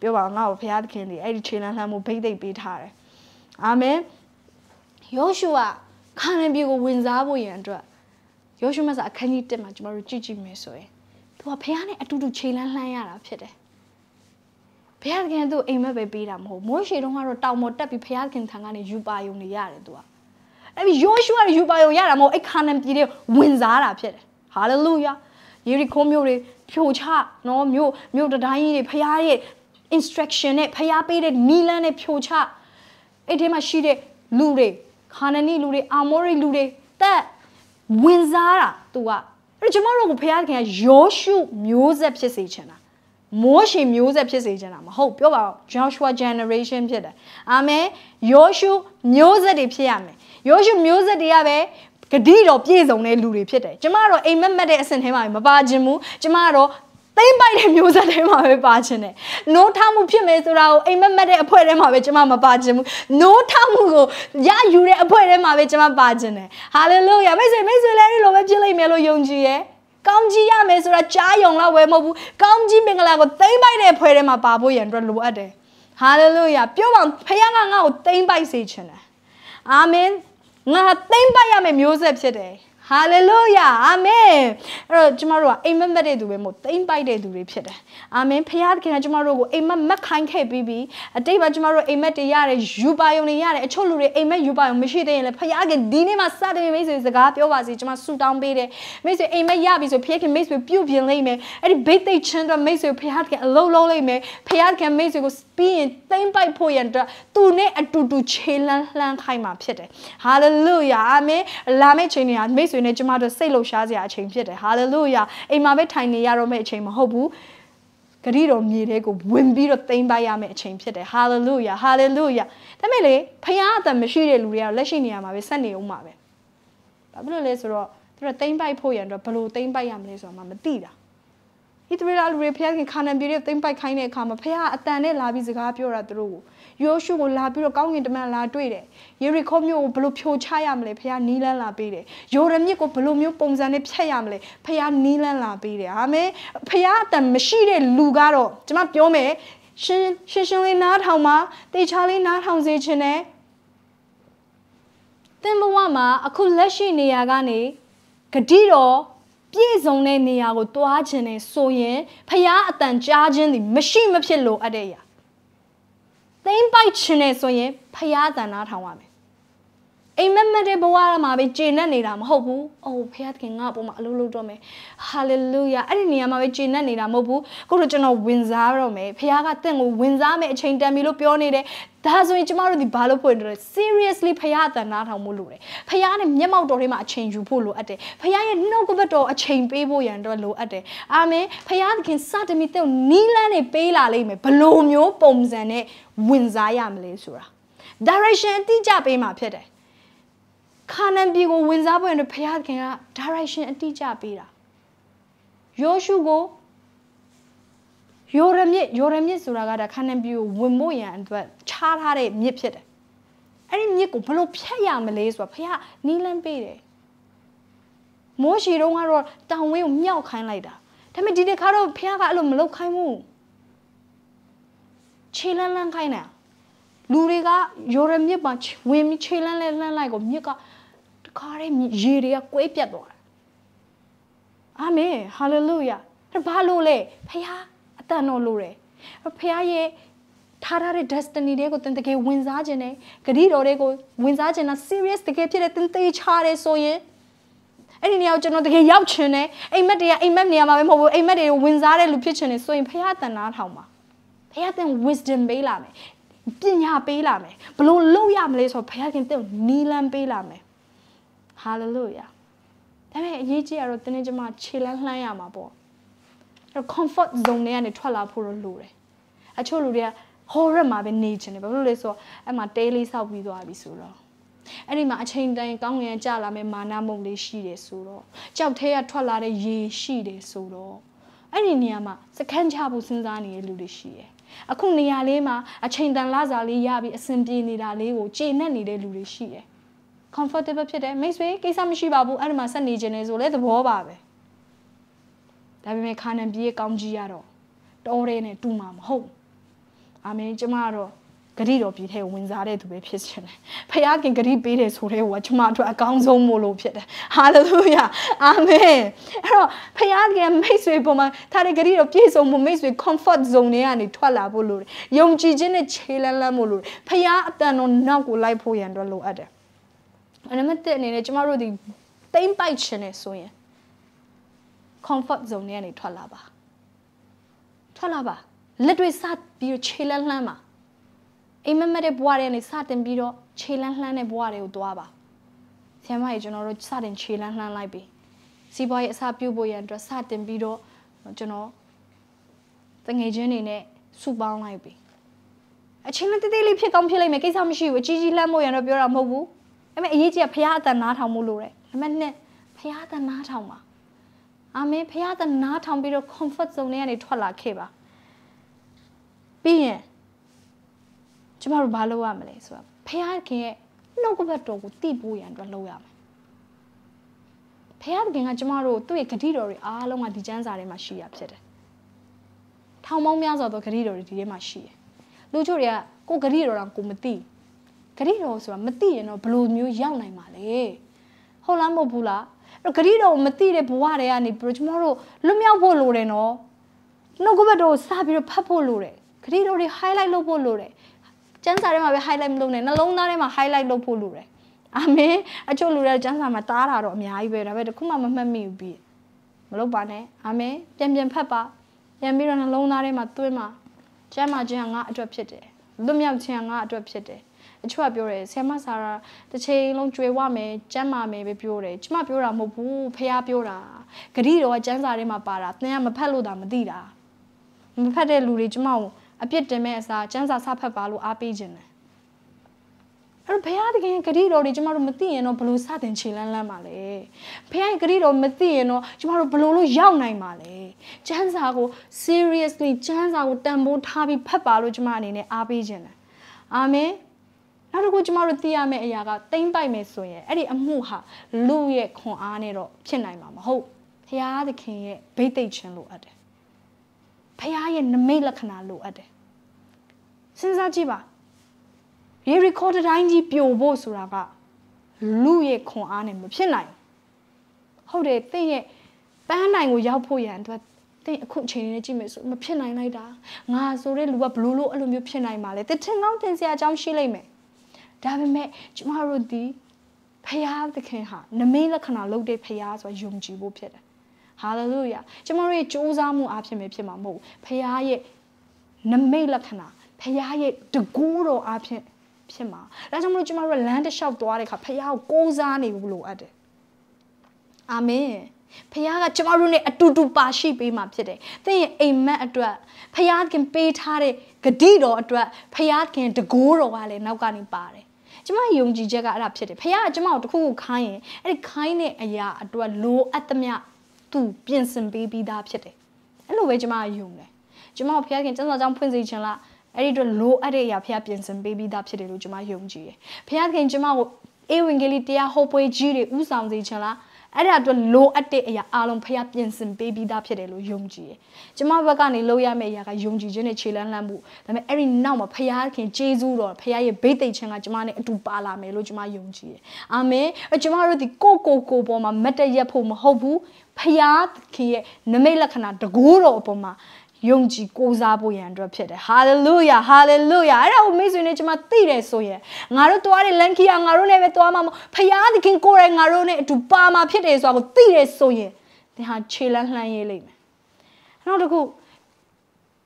ပြောပါငါ့ကိုဖရားသခင်ဒီအဲ့ဒီခြေလမ်းလှမ်းမှုဘိတ်သိပ်ပေးထားတယ်အာမင်ယောရှုကခါနန်ပြည်ကိုဝင်စားဖို့ရန်အတွက်ယောရှုမဆာအခန်းကြီး1မှာကျွန်တော်တို့ကြည့်ကြည့်မယ်ဆိုရင်သူကဖခင်နဲ့အတူတူခြေလန်းလှမ်းရတာဖြစ်တယ်။ဘုရားသခင်သူ့အိမ်မက်ပဲပေးတာမဟုတ်မိုးရှေတုန်းကတော့တောင်ပေါ်တက်ပြီးဘုရားသခင်ထံကနေယူပါယုံနေရတယ်သူကအဲ့ဒီယောရှုကယူပါယုံရတာမဟုတ်အဲ့ခါနန်ပြည်တွေကိုဝင်စားတာဖြစ်တယ်ဟာလေလုယာယေရီခိုမြို့တွေဖြိုချနော်မြို့မြို့တတိုင်းကြီးတွေဘုရားရဲ့ instruction နဲ့ဖျားပေးတဲ့နီလန်းနဲ့ဖြိုချအဲ့ဒီမှာရှိတဲ့လူတွေခါနနီလူတွေအာမောရီလူတွေတက်ဝင်စားတာ तू อ่ะအဲ့တော့ကျမတို့ကိုဖျားခင်ကယောရှု မျိုးဆက်ဖြစ်စေချင်တာမိုးရှင်မျိုးဆက်ဖြစ်စေချင်တာမဟုတ်ပြောပါဦး Joshua generation ဖြစ်တယ်အာမင်ယောရှုမျိုးဆက်တွေဖြစ်ရမယ်ယောရှုမျိုးဆက်တွေကပဲဂတိတော်ပြည့်စုံတဲ့လူတွေဖြစ်တယ်ကျမကတော့အိမ်မက်မက်တဲ့အဆင့်ထဲမှာမပါခြင်းဘူးကျမကတော့သိမ့်ပိုက်တဲ့မျိုးဆက်ထဲမှာပဲပါခြင်းတယ်။နိုးထမှုဖြစ်မယ်ဆိုတာကိုအိမ်မက်မက်တဲ့အဖွဲထဲမှာပဲကျွန်မမပါခြင်းဘူး။နိုးထမှုကိုရယူတဲ့အဖွဲထဲမှာပဲကျွန်မပါခြင်းတယ်။ဟာလေလုယာမိတ်ဆွေမိတ်ဆွေလည်းဒီလိုပဲဖြစ်လိမ့်မယ်လို့ယုံကြည်ရဲ့။ကောင်းကြီးရမယ်ဆိုတာကြားယုံလောက်ဝယ်မဟုတ်ဘူးကောင်းကြီးမင်္ဂလာကိုသိမ့်ပိုက်တဲ့ဖွဲထဲမှာပါဖို့ရန်အတွက်လိုအပ်တယ်ဟာလေလုယာပြောပါဖခင်ကငါ့ကိုသိမ့်ပိုက်စေခြင်းတယ်အာမင်ငါသိမ့်ပိုက်ရမယ်မျိုးဆက်ဖြစ်တယ်ဟာလေလုယာအာမင်အဲ့တော့ကျမတို့ကအိမ်မက်မက်တဲ့သူပဲမဟုတ်တိမ့်ပိုက်တဲ့သူတွေဖြစ်တယ်အာမင်ဖခင်သခင်ကကျမတို့ကိုအိမ်မက်မက်ခိုင်းခဲ့ပြီးပြီအတိတ်မှာကျမတို့အိမ်မက်တွေရတယ်ယူပါယုံတွေရတယ်အချို့လူတွေအိမ်မက်ယူပါယုံမရှိသေးရင်လည်းဖခင်ဒီနေ့မှစတဲ့မိတ်ဆွေစကားပြောပါစီကျမဆူတောင်းပေးတယ်မိတ်ဆွေအိမ်မက်ရပြီဆိုဖခင်မိတ်ဆွေပြုတ်ပြင်လိမ့်မယ်အဲ့ဒီဘိတ်သိက်ချင်းတော့မိတ်ဆွေဖခင်သခင်အလုံးလုံးလိမ့်မယ်ဖခင်သခင်မိတ်ဆွေကိုပြီးရင်တိမ့်ပိုက်ဖို့ရန်အတွက်သူနဲ့အတူတူခြေလှမ်းလှမ်းခိုင်းမှာဖြစ်တယ်ဟာလေလုယာအာမင်လာမယ့်ချိန်တွေဟာမိတ်ဆွေဆွေနဲ့ကျမတို့စိတ်လှုပ်ရှားစရာအချိန်ဖြစ်တယ်ဟာလေလုယာအိမ်မှာပဲထိုင်နေရတော့မယ့်အချိန်မဟုတ်ဘူးဂရီတော်မြေထဲကိုဝင်ပြီးတော့သိမ့်ပိုက်ရမယ့်အချိန်ဖြစ်တယ်ဟာလေလုယာဟာလေလုယာဒါမဲ့လေဖခင်အသက်မရှိတဲ့လူတွေကတော့လက်ရှိနေရာမှာပဲဆက်နေအောင်ပါပဲဘာဖြစ်လို့လဲဆိုတော့သူတို့သိမ့်ပိုက်ဖို့ရန်အတွက်ဘယ်လိုသိမ့်ပိုက်ရမလဲဆိုတာမှမသိတာဣသရေလလူတွေဖခင်ခါနန်ပြည်တွေသိမ့်ပိုက်ခိုင်းတဲ့အခါမှာဖခင်အတန်နဲ့လာပြီးစကားပြောတာသူတို့ကိုယောရှုကိုလာပြီးတော့ကောင်းကင်တမန်လာတွေ့တယ်ယေရီခေါမြို့ကိုဘယ်လိုဖြိုချရမလဲဖခင်နီးလန်းလာပေးတယ်ယော်ဒန်မြစ်ကိုဘယ်လိုမျိုးပုံစံနဲ့ဖြတ်ရမလဲဖခင်နီးလန်းလာပေးတယ်အာမင်ဖခင်အတန်မရှိတဲ့လူကတော့ကျွန်မပြောမယ်ရှင်းရှင်းရှင်းလေးနားထောင်ပါတေချာလေးနားထောင်စေခြင်းနဲ့သင်ဘဝမှာ အခုလက်ရှိနေရာကနေဂတိတော်ပြည့်စုံတဲ့နေရာကိုသွားခြင်းနဲ့ဆိုရင်ဖျားအတန်ကြားခြင်းသည်မရှိမဖြစ်လိုအပ်တဲ့အရာသိမ့်ပိုက်ခြင်းနဲ့ဆိုရင်ဖရာသန္တာထောင်ရမယ်အိမ်မက်မက်တဲ့ဘဝမှာပဲကျေနပ်နေတာမဟုတ်ဘူး။အိုးဖခင်ငါ့ပေါ်မှာအလုပ်လုပ်တော့မယ်။ဟာလေလုယာအဲ့ဒီနေရာမှာပဲကျေနပ်နေတာမဟုတ်ဘူး။ကိုတို့ကျွန်တော်ဝင်စားတော့မယ်။ဖခင်ကတင့်ကိုဝင်စားမယ်အချိန်တန်ပြီလို့ပြောနေတယ်။ဒါဆိုရင်ကျမတို့ဒီဘာလို့ဖွင့်တယ် seriously ဖခင်အတန်နာထောင်မှုလို့တယ်။ဖခင်နဲ့မျက်မှောက်တော်ထဲမှာအချိန်ယူဖို့လိုအပ်တယ်။ဖခင်ရဲ့နှုတ်ကပတ်တော်အချိန်ပေးဖို့ရန်တော့လိုအပ်တယ်။အာမင်။ဖခင်စတမီတဲ့နီးလန်းနေပေးလာလိမ့်မယ်။ဘလိုမျိုးပုံစံနဲ့ဝင်စားရမလဲဆိုတာ direction အတိအကျပေးမှာဖြစ်တယ်ခါနန်ပြည်ကိုဝင်စားပွင့်အတွက်ဘုရားသခင်က direction အတိအကျပေးတာယောရှုကိုယောရမြစ်ယောရမြစ်ဆိုတာကဒါခါနန်ပြည်ကိုဝင်ဖို့ရန်အတွက်ခြားထားတဲ့မြစ်ဖြစ်တယ်အဲ့ဒီမြစ်ကိုဘလို့ဖြတ်ရမလဲဆိုတာဘုရားနီးလန်းပေးတယ်မိုးရှီတုန်းကတော့တောင်ဝင်းကိုမြောက်ခိုင်းလိုက်တာဒါပေမဲ့ဒီတစ်ခါတော့ဘုရားကအဲ့လိုမလုပ်ခိုင်းဘူးခြေလန်းလန်းခိုင်းတာလူတွေကယောရမြစ်ပါဝင်ပြီးခြေလန်းလဲလန်းလိုက်ကိုမြစ်ကခါရဲရေတွေကကွေးပြတ်သွားတာအာမင်ဟာလေလုယာဘာလို့လဲဖခင်အတန်တော်လိုတယ်ဖခင်ရဲ့ထားထားတဲ့ destiny တွေကိုသင်တကယ်ဝင်စားခြင်းနဲ့ဂတိတော်တွေကိုဝင်စားခြင်းနဲ့ serious တကယ်ဖြစ်တဲ့သင်သိချတယ်ဆိုရင်အဲ့ဒီနေရာကိုကျွန်တော်တကယ်ရောက်ချင်တယ်အိမ်မက်တွေကအိမ်မက်နေရာမှာပဲမဟုတ်ဘူးအိမ်မက်တွေကိုဝင်စားတဲ့လူဖြစ်ချင်တယ်ဆိုရင်ဖခင်တန်နာထောင်ပါဖခင်သင် wisdom ပေးလာမယ်ပညာပေးလာမယ်ဘလို့လုပ်ရမလဲဆိုတော့ဖခင်သင်နီလန်းပေးလာမယ်ဟာလေလုယာဒါပေမဲ့အရေးကြီးကတော့တင်းတင်းကျမခြေလန်းလှမ်းရမှာပေါ့အဲ့ comfort zone တွေကနေထွက်လာဖို့တော့လိုတယ်အချို့လူတွေက horror မှာပဲနေချင်တယ်ဘာလို့လဲဆိုတော့အဲ့မှာတဲလေးဆောက်ပြီးသွားပြီဆိုတော့အဲ့ဒီမှာအချိန်တိုင်းကောင်းငင်ကြလာမဲ့မာနမုန်လေးရှိတယ်ဆိုတော့ကြောက်ထဲကထွက်လာတဲ့ရေရှိတယ်ဆိုတော့အဲ့ဒီနေရာမှာစခန်းချဖို့စဉ်းစားနေတဲ့လူတွေရှိတယ်အခုနေရာလေးမှာအချိန်တန်လာစားလေးရပြီးအဆင်ပြေနေတာလေးကိုကျေနပ်နေတဲ့လူတွေရှိတယ် comfortable ဖြစ်တယ်မိတ်ဆွေကိစ္စမရှိပါဘူးအဲ့ဒီမှာဆက်နေခြင်းလေဆိုလဲသဘောပါပဲဒါပေမဲ့ခါနံပြေးကောင်းကြီးရတော့တော်ရဲနဲ့တူမှာမဟုတ်အာမင်ကျမကတော့ဂရိတော်ပြည်ထဲဝင်စားတဲ့သူပဲဖြစ်ရှင်တယ်။ဖခင်ဂရိပေးတယ်ဆိုတဲ့ဟိုကကျွန်မအတွက်အကောင်းဆုံးမို့လို့ဖြစ်တယ်။ဟာလေလုယာအာမင်အဲ့တော့ဖခင်မိတ်ဆွေပေါ်မှာထားတဲ့ဂရိတော်ပြည့်စုံမှုမိတ်ဆွေ comfort zone တွေကနေထွက်လာဖို့လို့တယ်။ယုံကြည်ခြင်းနဲ့ခြေလန်းလန်းဖို့လို့တယ်။ဖခင်အတန်တော်နောက်ကိုလိုက်ဖို့ရန်အတွက်လိုအပ်တယ်။နံပါတ်1အနေနဲ့ကျမတို့ဒီတိမ့်ပိုက်ခြင်းနဲ့ဆိုရင် comfort zone တွေကနေထွက်လာပါထွက်လာပါလက်တွေစပြီးခြေလန်းလှမ်းပါအိမ်မက်မက်တဲ့ဘဝတွေကနေစတင်ပြီးတော့ခြေလန်းလှမ်းတဲ့ဘဝတွေကိုသွားပါဆရာမကြီးကျွန်တော်တို့စတင်ခြေလန်းလှမ်းလိုက်ပြီစီးပွားရေးအစပြုဖို့ရန်အတွက်စတင်ပြီးတော့ကျွန်တော်တငယ်ချင်းတွေနဲ့စုပေါင်းလိုက်ပြီအချင်းနဲ့တိတိလေးဖြစ်ကောင်းဖြစ်လိုက်မယ်ကိစ္စမရှိဘူးအကြီးကြီးလှမ်းဖို့ရန်တော့ပြောတာမဟုတ်ဘူးဒါပေမဲ့အရေးကြီးကဖရားအတန်နားထောင်မှုလို့ရတယ်နံပါတ်1ဖရားအတန်နားထောင်ပါအာမင်ဖရားအတန်နားထောင်ပြီးတော့ comfort zone တွေကနေထွက်လာခဲ့ပါပြီးရင်ကျမတို့ဘာလုပ်ရမလဲဆိုတော့ဖခင်ရဲ့နှုတ်ကပတ်တော်ကိုတည်ဖို့ရန်အတွက်လုပ်ရမယ်ဖခင်ကကျမတို့သူ့ရဲ့ဂတိတော်တွေအားလုံးကဒီကျမ်းစာထဲမှာရှိရဖြစ်တယ်ထောင်ပေါင်းများစွာသောဂတိတော်တွေဒီထဲမှာရှိတယ်လူချို့တွေကကိုဂတိတော်တော်ကိုမသိဘူးဂရိတော်ဆိုတာမသိရင်တော့ဘယ်လိုမျိုးရောက်နိုင်မှာလဲဟုတ်လားမဟုတ်ဘူးလားအဲ့တော့ဂရိတော်ကိုမသိတဲ့ဘဝတွေကနေပြီးတော့ကျွန်တော်တို့လွတ်မြောက်ဖို့လိုတယ်နော်နှုတ်ကပတ်တော်ကိုစပြီးတော့ဖတ်ဖို့လိုတယ်ဂရိတော်တွေ highlight လုပ်ဖို့လိုတယ်ကျမ်းစာထဲမှာပဲ highlight မလုပ်နဲ့နှလုံးသားထဲမှာ highlight လုပ်ဖို့လိုတယ်အာမင်အချို့လူတွေကကျမ်းစာမှာတားတာတော့အများကြီးပဲဒါပေမဲ့တခုမှမမှတ်မိဘူးပြီးမလုပ်ပါနဲ့အာမင်ပြန်ပြန်ဖတ်ပါပြန်ပြီးတော့နှလုံးသားထဲမှာသွင်းပါကျမ်းမာခြင်းကငါအတွက်ဖြစ်တယ်လွတ်မြောက်ခြင်းကငါအတွက်ဖြစ်တယ်အချို့ကပြောတယ်ဆရာမဆာရာတစ်ချိန်လုံးကြွေဝမယ်ကျမ်းမာမယ်ပဲပြောတယ်ကျမပြောတာမဟုတ်ဘူးဖះပြောတာဂတိတော်ကကျမ်းစာထဲမှာပါတာသင်ကမဖတ်လို့တာမသိတာမဖတ်တဲ့လူတွေကျမကိုအပြစ်တင်မဲ့အစားကျမ်းစာစဖတ်ပါလို့အားပေးခြင်းတယ်အဲ့ဘုရားတခင်ဂရိတော်တွေကျမတို့မသိရင်တော့ဘလို့စတင်ခြေလန်းလန်းပါလေဘုရားရဲ့ဂရိတော်မသိရင်တော့ကျမတို့ဘလို့လို့ရောက်နိုင်ပါလေကျမ်းစာကို seriously ကျမ်းစာကိုတန်ဖိုးထားပြီးဖတ်ပါလို့ကျမအနေနဲ့အားပေးခြင်းတယ်အာမင်နောက်တစ်ခုကျမတို့သိရမယ့်အရာကတိမ့်ပိုက်မယ်ဆိုရင်အဲ့ဒီအမှုဟာလူရဲ့ခွန်အားနဲ့တော့ဖြစ်နိုင်မှာမဟုတ်ဘုရားသခင်ရဲ့ဗိသိက်ခြင်းလိုအပ်တယ်ဘုရားရဲ့နမိတ်လက္ခဏာလိုအပ်တယ်စဉ်းစားကြည့်ပါရေရီကော်ဒတိုင်းကြီးပြိုဖို့ဆိုတာကလူရဲ့ခွန်အားနဲ့မဖြစ်နိုင်ဟုတ်တယ်တင့်ရဲ့ပန်းနိုင်ကိုရောက်ဖို့ရန်အတွက်တင့်အခုအချိန်နဲ့ကြည့်မယ်ဆိုမဖြစ်နိုင်လိုက်တာငါဆိုတဲ့လူကဘလို့လို့အဲ့လိုမျိုးဖြစ်နိုင်ပါလေတထင်ကောင်းတင်စရာအကြောင်းရှိလိမ့်မယ်ဒါပေမဲ့ကျမတို့ဒီဖရာသခင်ဟာနမိတ်လက္ခဏာလုပ်တဲ့ဖရာဆိုတာယုံကြည်ဖို့ဖြစ်တယ်ဟာလေလုယာကျမတို့ရဲ့ကြိုးစားမှုအဖြစ်ပဲဖြစ်မှာမဟုတ်ဘူးဖရာရဲ့နမိတ်လက္ခဏာဖရာရဲ့တကူတော်အဖြစ်ဖြစ်မှာဒါကြောင့်မလို့ကျမတို့လမ်းတစ်လျှောက်သွားတဲ့အခါဖရာကိုကိုးစားနေဖို့လိုအပ်တယ်အာမင်ဖခင်ကကျမတို့နဲ့အတူတူပါရှိပေးမှာဖြစ်တယ်။သင်ရဲ့အိမ်မက်အတွက်ဖခင်ပေးထားတဲ့ဂတိတော်အတွက်ဖခင်တကိုးတော်ကလည်းနောက်ကနေပါတယ်ကျမယုံကြည်ချက်ကအဲ့ဒါဖြစ်တယ်ဖခင်ကကျမကိုတခုခုခိုင်းရင်အဲ့ဒီခိုင်းတဲ့အရာအတွက်လိုအပ်သမျှသူပြင်ဆင်ပေးပြီးသားဖြစ်တယ်အဲ့လိုပဲကျမယုံတယ်ကျမကိုဖခင်ကျမ်းစာကြောင်းဖွင့်စေခြင်းလားအဲ့ဒီတော့လိုအပ်တဲ့အရာဖခင်ပြင်ဆင်ပေးပြီးသားဖြစ်တယ်လို့ကျမယုံကြည်တယ်ဖခင်ကျမကိုအေဝံဂေလိတရားဟောပွဲကြီးတွေဥဆောင်စေခြင်းလားအဲ့ဒါအတွက်လိုအပ်တဲ့အရာအားလုံးဖခင်ပြင်ဆင်ပေးပြီးသားဖြစ်တယ်လို့ယုံကြည်တယ်။ကျမဘက်ကနေလုပ်ရမယ့်အရာကယုံကြည်ခြင်းနဲ့ခြေလှမ်းလှမ်းမှုဒါပေမဲ့အဲ့ဒီနောက်မှာဖခင်ကျေးဇူးတော်ဖခင်ရဲ့ဘိတ်သိက်ခြင်းကကျမနဲ့အတူပါလာမယ်လို့ကျမယုံကြည်တယ်။အာမင်။ကျမတို့ဒီကိုကိုကိုပေါ်မှာမတ်တရက်ဖို့မဟုတ်ဘူး။ဖခင်ရဲ့နမိတ်လက္ခဏာတကူတော်အပေါ်မှာယုံကြည်ကိုးစားဖို့ရန်အတွက်ဖြစ်တယ်ဟာလေလုယာဟာလေလုယာအဲ့ဒါကိုမိတ်ဆွေနဲ့ကျွန်မသိတယ်ဆိုရင်ငါတို့တွားတဲ့လန်ကီယာငါတို့နဲ့ပဲတွားမှာမဟုတ်ဖယားသခင်ကိုယ်တိုင်ငါတို့နဲ့အတူပါမှာဖြစ်တယ်ဆိုတာကိုသိတယ်ဆိုရင်သင်ဟာခြေလန်းလှမ်းရေးလိမ့်မယ်နောက်တစ်ခု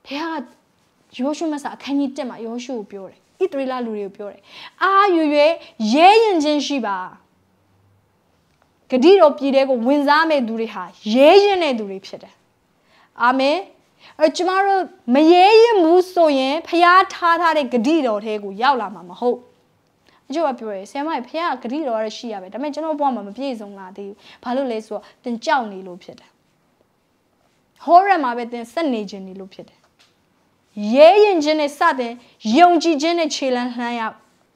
ဖယားကယောရှုမဆာအခန်းကြီးတက်မှာယောရှုကိုပြောတယ်ဣသရေလလူတွေကိုပြောတယ်အာရွေရွေရဲရင်ချင်းရှိပါဂတိတော်ပြည်တဲ့ကိုဝင်စားမဲ့သူတွေဟာရဲရင်တဲ့သူတွေဖြစ်တယ်အာမင်အဲကျမတို့မရေရင်ဘူးဆိုရင်ဖျားထားထားတဲ့ဂတိတော်ထဲကို ရောက်လာမှာမဟုတ်အကျိုးကပြောရဲဆရာမကြီးဖခင်ကဂတိတော်ရရှိရပဲဒါပေမဲ့ကျွန်တော်ဘဝမှာမပြည့်စုံလာသေးဘူးဘာလို့လဲဆိုတော့သင်ကြောက်နေလို့ဖြစ်တယ်ဟောရမှာပဲသင်ဆက်နေခြင်းနေလို့ဖြစ်တယ်ရဲရင်ခြင်းနဲ့စတဲ့ယုံကြည်ခြင်းနဲ့ခြေလှမ်းလှမ်းရ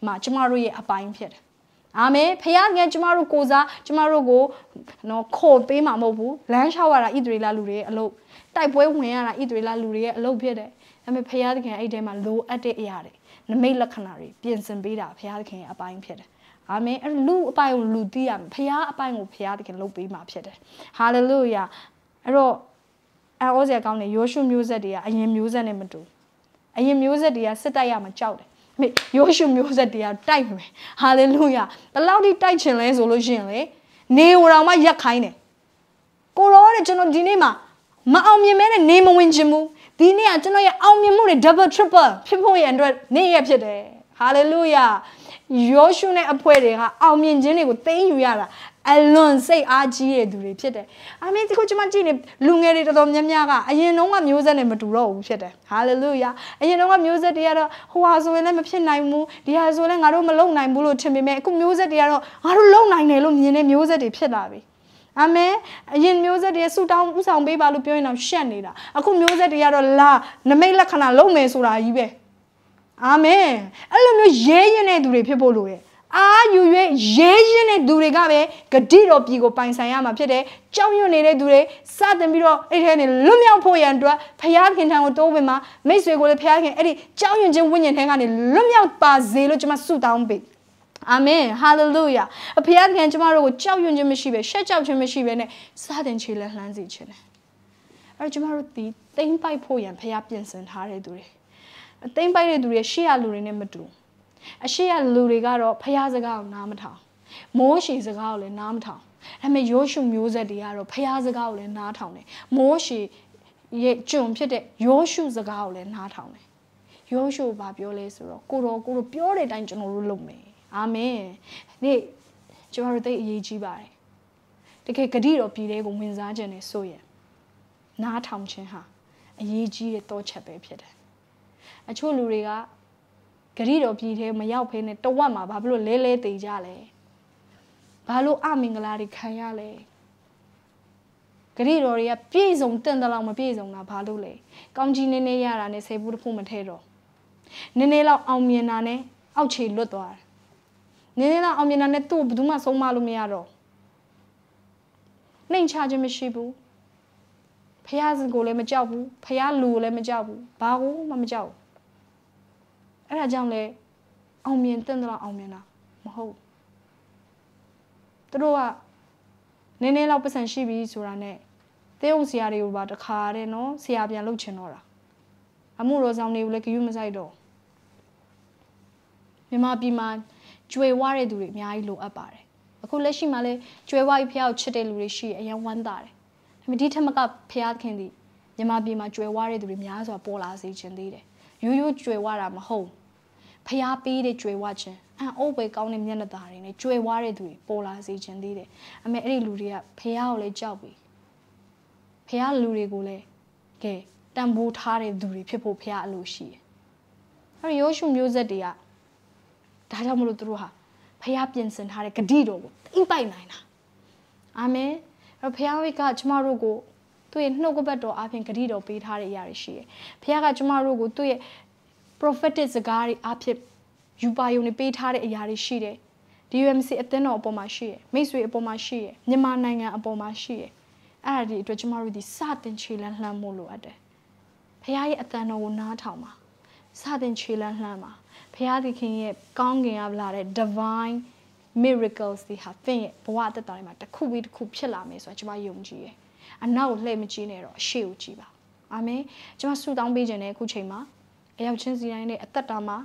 မှာကျမတို့ရဲ့အပိုင်းဖြစ်တယ်အာမင်ဖခင်ကကျမတို့ကိုစားကျမတို့ကိုနော်ခေါ်ပေးမှာမဟုတ်ဘူးလမ်းလျှောက်ရတာဣသရေလလူတွေအလုပ်တိုက်ပွဲဝင်ရတာဣသရေလလူတွေရဲ့အလုပ်ဖြစ်တယ်။ဒါပေမဲ့ဘုရားသခင်အဲ့ဒီမှာလိုအပ်တဲ့အရာတွေနမိတ်လက္ခဏာတွေပြင်ဆင်ပေးတာဘုရားသခင်ရဲ့အပိုင်းဖြစ်တယ်။အာမင်အဲ့လူအပိုင်းကိုလူသိရမယ်။ဘုရားအပိုင်းကိုဘုရားသခင်လုပ်ပေးမှာဖြစ်တယ်။ဟာလေလုယာအဲ့တော့အောစရာကောင်းတယ်ယောရှုမျိုးဆက်တွေကအရင်မျိုးဆက်နဲ့မတူအရင်မျိုးဆက်တွေကစစ်တိုက်ရမှာကြောက်တယ်မေယောရှုမျိုးဆက်တွေကတိုက်မယ်ဟာလေလုယာဘလောက်ထိတိုက်ချင်လဲဆိုလို့ရှင်လေနေဟိုတော်မှရက်ခိုင်းတယ်ကိုရောတဲ့ကျွန်တော်ဒီနေ့မှာမအောင်မြင်မဲနဲ့နေမဝင်ခြင်းဘူးဒီနေ့ကကျွန်တော်ရဲ့အောင်မြင်မှုတွေ double triple ဖြစ်ဖို့ရန်အတွက်နေ့ရက်ဖြစ်တယ် hallelujah ယောရှုနဲ့အဖွဲ့တွေကအောင်မြင်ခြင်းတွေကိုသိမ်းယူရတာအလွန်စိတ်အားကြီးတဲ့သူတွေဖြစ်တယ်။အာမင်ဒီခုကျွန်မကြည့်နေလူငယ်တွေတော်တော်များများကအရင်တုန်းကမျိုးဆက်နဲ့မတူတော့ဘူးဖြစ်တယ်။ဟာလေလုယာ။အရင်တုန်းကမျိုးဆက်တွေကတော့ဟိုဟာဆိုရင်လည်းမဖြစ်နိုင်ဘူး။ဒီဟာဆိုရင်လည်းငါတို့မလုပ်နိုင်ဘူးလို့ထင်ပေမဲ့အခုမျိုးဆက်တွေကတော့ငါတို့လုပ်နိုင်တယ်လို့မြင်တဲ့မျိုးဆက်တွေဖြစ်လာပြီ။အာမင်အရင်မျိုးဆက်တွေဆူတောင်းဥဆောင်ပေးပါလို့ပြောရင်တော့ရှက်နေတာအခုမျိုးဆက်တွေကတော့လာနမိတ်လက္ခဏာလုံမယ်ဆိုတာကြီးပဲအာမင်အဲ့လိုမျိုးရဲရင်တဲ့သူတွေဖြစ်ဖို့လိုရဲ့အာယူ၍ရဲရင်တဲ့သူတွေကပဲဂတိတော်ပြည်ကိုပိုင်ဆိုင်ရမှာဖြစ်တယ်ကြောက်ရွံ့နေတဲ့သူတွေစတင်ပြီးတော့အဲ့ထဲနေလွတ်မြောက်ဖို့ရန်အတွက်ဖခင်ထံကိုတိုးဝင်မှာမိတ်ဆွေကိုလည်းဖခင်အဲ့ဒီကြောက်ရွံ့ခြင်းဝိညာဉ်ထဲကနေလွတ်မြောက်ပါစေလို့ကျွန်မဆုတောင်းပေးအာမင်ဟာလေလုယာအဖေကခင်ကျမတို့ကိုကြောက်ရွံ့ခြင်းမရှိပဲရှက်ကြောက်ခြင်းမရှိပဲနဲ့စတင်ခြေလှမ်းစီခြင်းနဲ့အဲ့ကျမတို့ဒီတိမ့်ပိုက်ဖို့ရန်ဖခင်ပြင်ဆင်ထားတဲ့သူတွေအသိမ့်ပိုက်တဲ့သူတွေရှေ့ရလူတွေနဲ့မတူအရှေ့ရလူတွေကတော့ဖခင်စကားကိုနားမထောင်မိုးရှည်စကားကိုလည်းနားမထောင်ဒါပေမဲ့ယောရှုမျိုးဆက်တွေကတော့ဖခင်စကားကိုလည်းနားထောင်တယ်မိုးရှည်ရဲ့ကျုံဖြစ်တဲ့ယောရှုစကားကိုလည်းနားထောင်တယ်ယောရှုကဘာပြောလဲဆိုတော့ကိုတော်ကိုတော်ပြောတဲ့အတိုင်းကျွန်တော်တို့လုပ်မယ်အာမင်နေ့ကျွန်တော်တို့သိအရေးကြီးပါတယ်တကယ်ဂတိတော်ပြည်ထဲကိုဝင်စားခြင်းနဲ့ဆိုရင်နားထောင်ခြင်းဟာ အရေးကြီးတဲ့တောချက်ပဲဖြစ်တယ်အချို့လူတွေကဂတိတော်ပြည်ထဲမရောက်ဖ ೇನೆ တဝက်မှာဘာလို့လဲလဲတေကြလဲဘာလို့အမင်္ဂလာတွေခံရလဲဂရိတော်တွေကပြည့်စုံတင့်တယ်လောက်မပြည့်စုံတာဘာလို့လဲကောင်းကြီးနည်းနည်းရတာနဲ့ဆယ်ဘူးတစ်ခုမထဲတော့နည်းနည်းလောက်အောင်မြင်တာနဲ့အောက်ခြေလွတ်သွားတယ်နင်းနေတာအောင်မြင်တာနဲ့သူ့ကိုဘယ်သူမှဆုံးမလို့မရတော့နှိမ်ချခြင်းမရှိဘူးဖះစင်ကိုလည်းမကြောက်ဘူးဖះလူကိုလည်းမကြောက်ဘူးဘာကိုမှမကြောက်အဲ့ဒါကြောင့်လေအောင်မြင်တဲ့တော့အောင်မြင်တာမဟုတ်သူတို့ကနင်းနေလောက်ပတ်စံရှိပြီဆိုတာနဲ့တေးုံဆရာတွေကိုပါတခါတဲ့နော်ဆရာပြန်လှုပ်ချင်တော့တာအမှုတော်ဆောင်တွေကိုလည်းဂရုမစိုက်တော့မြန်မာပြည်မှာကြွေဝတဲ့သူတွေအများကြီးလိုအပ်ပါတယ်အခုလက်ရှိမှာလည်းကြွေဝပြီးဖះကိုချစ်တဲ့လူတွေရှိအရင်ဝမ်းသာတယ်ဒါပေမဲ့ဒီထက်မကဖះခင်သည်မြန်မာပြည်မှာကြွေဝတဲ့သူတွေများစွာပေါ်လာစေခြင်းသေးတယ်ရိုးရိုးကြွေဝတာမဟုတ်ဖះပေးတဲ့ကြွေဝခြင်းအံ့ဩဖွယ်ကောင်းတဲ့မျက်နှာသားတွေနဲ့ကြွေဝတဲ့သူတွေပေါ်လာစေခြင်းသေးတယ်အမေအဲ့ဒီလူတွေကဖះကိုလည်းကြောက်ပြီဖះလူတွေကိုလည်းကဲတန်ဖိုးထားတဲ့သူတွေဖြစ်ဖို့ဖះအလိုရှိတယ်အဲ့ဒီယောရှုမျိုးဆက်တွေကဒါကြောင့်မလို့သူတို့ဟာဖះပြင်ဆင်ထားတဲ့ဂတိတော်ကိုတိပိုက်နိုင်တာအာမင်အဲ့ဖះကကျမတို့ကိုသူ့ရဲ့နှုတ်ကပတ်တော်အပြင်ဂတိတော်ပေးထားတဲ့အရာတွေရှိတယ်ဖះကကျမတို့ကိုသူ့ရဲ့ prophetic စကားတွေအပြင်ယူပါယုံတွေပေးထားတဲ့အရာတွေရှိတယ် DUMC အသင်းတော်အပေါ်မှာရှိတယ်မိတ်ဆွေအပေါ်မှာရှိတယ်မြန်မာနိုင်ငံအပေါ်မှာရှိတယ်အဲ့ဒါဒီအတွက်ကျမတို့ဒီစတင်ခြေလှမ်းလှမ်းမှုလိုအပ်တယ်ဖះရဲ့အသံတော်ကိုနားထောင်ပါစတင်ခြေလှမ်းလှမ်းပါဖရာသခင်ရဲ့ကောင်းကင်ကလာတဲ့ divine miracles တွေဟာသင်ရဲ့ဘဝအသက်တာတွေမှာတစ်ခုပြီးတစ်ခုဖြစ်လာမယ်ဆိုတာကျွန်မယုံကြည်ရယ်အနောက်ကိုလှည့်မကြည့်နဲ့တော့အရှိကိုကြည့်ပါအာမင်ကျွန်မဆုတောင်းပေးခြင်းနဲ့အခုချိန်မှာအယောက်ချင်းစီတိုင်းနဲ့အသက်တာမှာ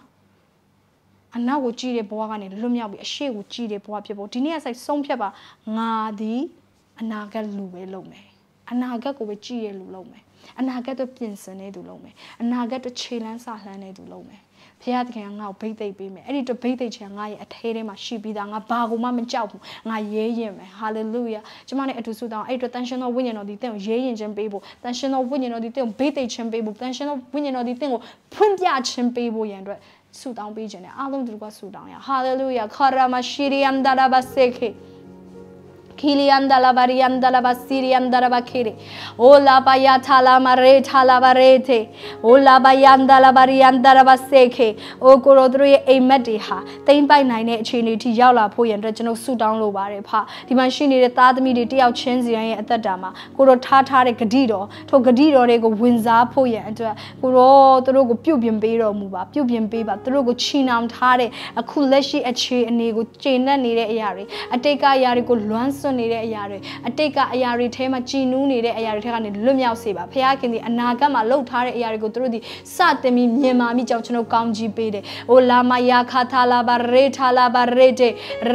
အနောက်ကိုကြည့်တဲ့ဘဝကနေလွတ်မြောက်ပြီးအရှိကိုကြည့်တဲ့ဘဝဖြစ်ဖို့ဒီနေ့ကစိုက်ဆုံးဖြတ်ပါငါသည်အနာဂတ်လူပဲလုပ်မယ်အနာဂတ်ကိုပဲကြည့်ရလူလုပ်မယ်အနာဂတ်အတွက်ပြင်ဆင်နေသူလုပ်မယ်အနာဂတ်အတွက်ခြေလန်းစလှမ်းနေသူလုပ်မယ်ဘုရားသခင်ကငါ့ကိုဘိတ်သိက်ပေးမယ်အဲ့ဒီတဘိတ်သိက်ခြင်းငါရဲ့အထဲထဲမှာရှိပြီးသားငါဘာကိုမှမကြောက်ဘူးငါရဲရင်မယ်ဟာလေလုယာကျမနဲ့အတူဆုတောင်းအဲ့အတွက်တန်ရှင်သောဝိညာဉ်တော်ဒီတင့်ကိုရဲရင်ခြင်းပေးဖို့တန်ရှင်သောဝိညာဉ်တော်ဒီတင့်ကိုဘိတ်သိက်ခြင်းပေးဖို့တန်ရှင်သောဝိညာဉ်တော်ဒီတင့်ကိုဖွင့်ပြခြင်းပေးဖို့ရန်အတွက်ဆုတောင်းပေးခြင်းနဲ့အားလုံးတို့ကဆုတောင်းရဟာလေလုယာခါရာမရှိရီယမ်ဒါရာဘဆေခေ kiliandala bariandala basiriandala bakere ola bayatala marethala barete ola bayandala bariandala baseke အိုကိုရိုသူတို့ရဲ့အိမ်မက်တွေဟာတိမ့်ပိုက်နိုင်တဲ့အခြေအနေထိရောက်လာဖို့ရန်အတွက်ကျွန်တော်ဆုတောင်းလိုပါတယ်ဖဒီမှာရှိနေတဲ့သားသမီးတွေတယောက်ချင်းစီရန်ရဲ့အသက်တာမှာကိုရိုထားထားတဲ့ဂတိတော်ထိုဂတိတော်တွေကိုဝင်စားဖို့ရန်အတွက်ကိုရိုသူတို့ကိုပြုတ်ပြင်ပေးတော်မူပါပြုတ်ပြင်ပေးပါသူတို့ကိုချီနှောင်ထားတဲ့အခုလက်ရှိအခြေအနေကိုကျေနပ်နေတဲ့အရာတွေအတိတ်ကအရာတွေကိုလွမ်းဆွတ်နေတဲ့အရာတွေအတိတ်ကအရာတွေထဲမှာကြည်နူးနေတဲ့အရာတွေထဲကနေလွတ်မြောက်စေပါဖခင်ဒီအနာဂတ်မှာလှုပ်ထားတဲ့အရာတွေကိုသူတို့ဒီစတင်ပြီးမြင်မာမိကြောင့်ကျွန်တော်ကောင်းကြီးပေးတယ်ဟိုလာမယာခါထာလာဘာရေထာလာဘာရေတေ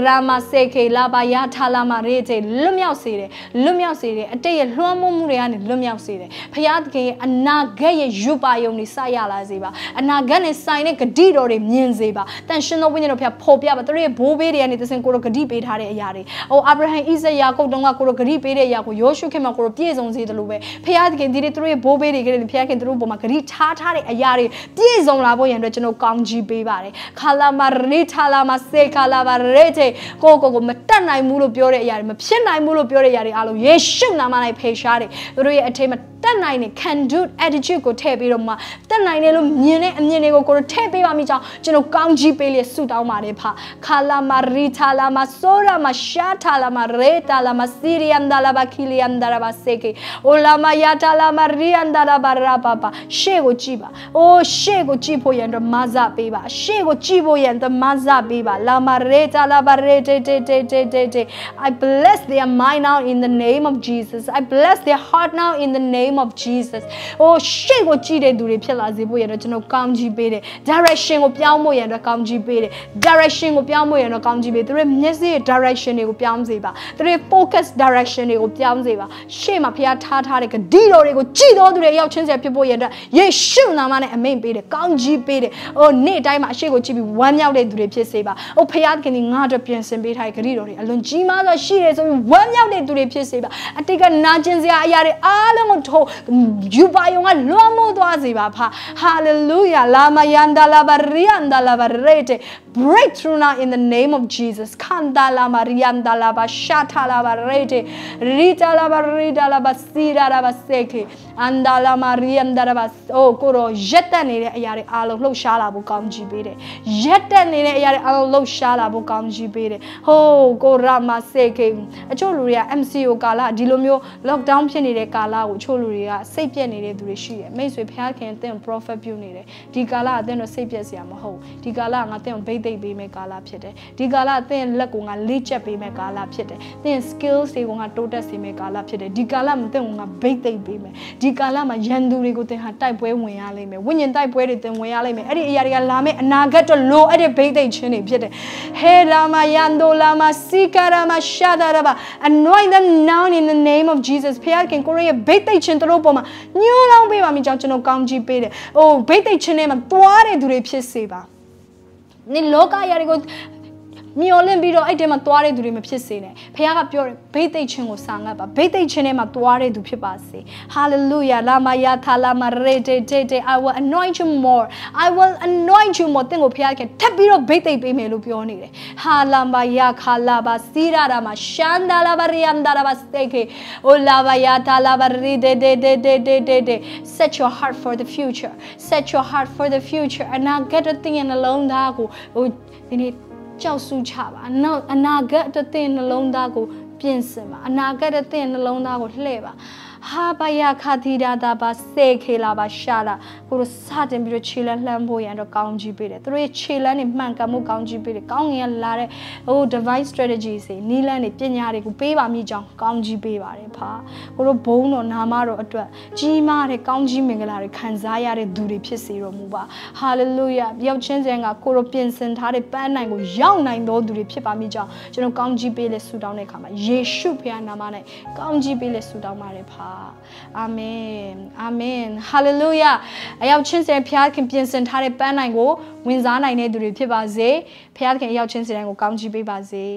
ရာမစေခေလာဘာယာထာလာမရေတေလွတ်မြောက်စေတယ်လွတ်မြောက်စေတယ်အတိတ်ရဲ့လွှမ်းမိုးမှုတွေကနေလွတ်မြောက်စေတယ်ဖခင်သခင်ရဲ့အနာဂတ်ရဲ့ရွတ်ပါယုံတွေစရလာစေပါအနာဂတ်နဲ့ဆိုင်တဲ့ဂတိတော်တွေမြင်စေပါတန်ရှင်သောဝိညာဉ်တော်ဖခင်ပေါ်ပြပါသူတို့ရဲ့ဘိုးဘေးတွေကနေသင်ကိုယ်တော်ဂတိပေးထားတဲ့အရာတွေဟိုအာဗြဟံဣဇဆက်ယာကုပ်တုံးကကိုတို့ဂရိပေးတဲ့အရာကိုယောရှုခင်မှာကိုတို့ပြည့်စုံစေတယ်လို့ပဲဖခင်သခင်ဒီနေ့သူတို့ရဲ့ဘိုးဘေးတွေကလည်းဖခင်သူတို့ဘုံမှာဂရိထားထားတဲ့အရာတွေပြည့်စုံလာဖို့ရန်အတွက်ကျွန်တော်ကောင်းချီးပေးပါတယ်ခါလာမာရီထာလာမာစေခါလာမာရေတေကိုကိုကိုမတက်နိုင်ဘူးလို့ပြောတဲ့အရာတွေမဖြစ်နိုင်ဘူးလို့ပြောတဲ့အရာတွေအားလုံးယေရှုနာမ၌ဖေရှားတယ်သူတို့ရဲ့အထိတ်တက်နိုင်တဲ့ can do attitude ကိုထည့်ပြီးတော့မှတက်နိုင်တယ်လို့မြင်တဲ့အမြင်တွေကိုကိုတို့ထည့်ပေးပါမိကြောင်းကျွန်တော်ကောင်းကြီးပေးလေဆုတောင်းပါတယ်ဖခါလာမာရီထာလာမာဆိုရာမာရှာထာလာမာရေတာလာမာစီရီယမ်ဒါလာဘာခီလီယမ်ဒါလာဘာစေကေအိုလာမာယာတာလာမာရီယမ်ဒါလာဘာရာပါပါရှေ့ကိုကြည့်ပါအိုရှေ့ကိုကြည့်ဖို့ရန်တော့မဇပေးပါရှေ့ကိုကြည့်ဖို့ရန်တော့မဇပေးပါလာမာရေတာလာဘာရေတေတေတေတေတေ I bless their mind now in the name of Jesus I bless their heart now in the name name of Jesus ဟိုရှေ့ကိုကြည့်တဲ့သူတွေဖြစ်လာစေဖို့ရတော့ကျွန်တော်ကောင်းကြီးပေးတယ် direction ကိုပြောင်းဖို့ရတော့ကောင်းကြီးပေးတယ် direction ကိုပြောင်းဖို့ရတော့ကောင်းကြီးပေးသူတို့မျက်စိရဲ့ direction တွေကိုပြောင်းစေပါသူတို့ focus direction တွေကိုပြောင်းစေပါရှေ့မှာဖျားထားထားတဲ့ဂတိတော်တွေကိုကြည်တော်သူတွေရောက်ချင်းစရာဖြစ်ဖို့ရတော့ယေရှုနာမနဲ့အမိန့်ပေးတယ်ကောင်းကြီးပေးတယ်ဟိုနေ့တိုင်းမှာအရှိကိုကြည့်ပြီးဝမ်းမြောက်တဲ့သူတွေဖြစ်စေပါဟိုဖျားသခင်ကြီးငါတို့ပြင်ဆင်ပေးထားတဲ့ဂတိတော်တွေအလွန်ကြီးမားစွာရှိတယ်ဆိုပြီးဝမ်းမြောက်တဲ့သူတွေဖြစ်စေပါအတိတ်ကနာကျင်စရာအရာတွေအားလုံးကိုထိုယူပါယုံကလွှမ်းမိုးသွားစေပါဖာဟာလေလုယာလာမယန်ဒါလာဘရီယန်ဒါလာဘရေတေ breakthrough now in the name of Jesus. Kandala Marianda laba shata laba rete rita laba rita laba sira laba seke andala Marianda laba oh koro yetta နေတဲ့အရာတွေအားလုံးလှုပ်ရှားလာဖို့ကောင်းချီးပေးတယ်။ရက်တက်နေတဲ့အရာတွေအားလုံးလှုပ်ရှားလာဖို့ကောင်းချီးပေးတယ်။ဟိုးကိုရမစေကိအချို့လူတွေက MCO ကာလဒီလိုမျိုး lockdown ဖြစ်နေတဲ့ကာလကိုအချို့လူတွေကစိတ်ပြက်နေတဲ့သူတွေရှိတယ်။မိတ်ဆွေဖျားခင်အသင် profit ပြုနေတယ်။ဒီကာလအသင်တို့စိတ်ပြက်စရာမဟုတ်ဘူး။ဒီကာလငါအသင်ကိုဘိတ်သိပ်ပေးမဲ့ကာလဖြစ်တယ်ဒီကာလသင်လက်ကိုငါလေ့ကျက်ပေးမဲ့ကာလဖြစ်တယ်သင် skills တွေကိုငါတိုးတက်စေမဲ့ကာလဖြစ်တယ်ဒီကာလမှာသင်ကိုငါဘိတ်သိပ်ပေးမယ်ဒီကာလမှာရန်သူတွေကိုသင်ဟာတိုက်ပွဲဝင်ရလိမ့်မယ်ဝိညာဉ်တိုက်ပွဲတွေသင်ဝင်ရလိမ့်မယ်အဲ့ဒီအရာတွေကလာမဲ့အနာဂတ်တော့လိုအပ်တဲ့ဘိတ်သိပ်ခြင်းတွေဖြစ်တယ်ဟေလာမယန်ဒိုလာမစီကာရာမရှာဒါရာဘ anoint them now in the name of Jesus ဖခင်ကိုရဲ့ဘိတ်သိပ်ခြင်းတို့ပေါ်မှာညှိုးလောင်းပေးပါမိကြောင့်ကျွန်တော်ကောင်းကြီးပေးတယ်ဟိုဘိတ်သိပ်ခြင်းနဲ့မှာသွားတဲ့သူတွေဖြစ်စေပါ नी लोक यारी မျောလင့်ပြီးတော့အဲ့တဲမှာသွားတဲ့သူတွေမဖြစ်စေနဲ့ဖခင်ကပြောတယ်ဘိတ်သိက်ခြင်းကိုစာငတ်ပါဘိတ်သိက်ခြင်းထဲမှာသွားတဲ့သူဖြစ်ပါစေ hallelujah လာမယာသာလာမရေတေတေတေ i will anoint you more i will anoint you more သင်ကိုဖခင်ကထပ်ပြီးတော့ဘိတ်သိက်ပေးမယ်လို့ပြောနေတယ်ဟာလာမယာခါလာပါစီရာရာမှာရှန်ဒါလာဘရီယန်ဒါလာဘစတေကေအိုလာဘယာသာလာဘရီတေတေတေတေတေတေ set your heart for the future set your heart for the future အနာဂတ်တဲ့သင်ရဲ့နှလုံးသားကိုဟိုဒီနေ့ကြောက်စုချပါအနောက်အနာဂတ်အသင်နှလုံးသားကိုပြင်ဆင်ပါအနာဂတ်အသင်နှလုံးသားကိုလှည့်ပါဟာဘယခသီဒတာပါစေခေလာပါရှာလာကိုတို့စတင်ပြီးတော့ခြေလန်းလှမ်းဖို့ရန်တော့ကောင်းကြီးပေးတယ်သူတို့ရဲ့ခြေလန်းတွေမှန်ကန်မှုကောင်းကြီးပေးတယ်ကောင်းငင်ကလာတဲ့ဟို device strategy တွေနီးလန်းတွေပညာတွေကိုပေးပါမိကြောင်းကောင်းကြီးပေးပါတယ်ဖာကိုတို့ဘုံတော်နာမတော်အတွက်ကြီးမားတဲ့ကောင်းကြီးမင်္ဂလာတွေခံစားရတဲ့သူတွေဖြစ်စေတော်မူပါ hallelujah ရောက်ချင်းစံကကိုတို့ပြင်ဆင်ထားတဲ့ပန်းနိုင်ကိုရောက်နိုင်တော်သူတွေဖြစ်ပါမိကြောင်းကျွန်တော်ကောင်းကြီးပေးလဲဆုတောင်းတဲ့အခါမှာယေရှုဖခင်နာမ၌ကောင်းကြီးပေးလဲဆုတောင်းပါတယ်ဖာအာမင်အာမင်ဟာလေလုယာအယောက်ချင်းစင်ဖခင်ပြင်ဆင်ထားတဲ့ပန်းနိုင်ကိုဝင်စားနိုင်တဲ့သူတွေဖြစ်ပါစေဖခင်အယောက်ချင်းစင်တိုင်းကိုကောင်းချီးပေးပါစေ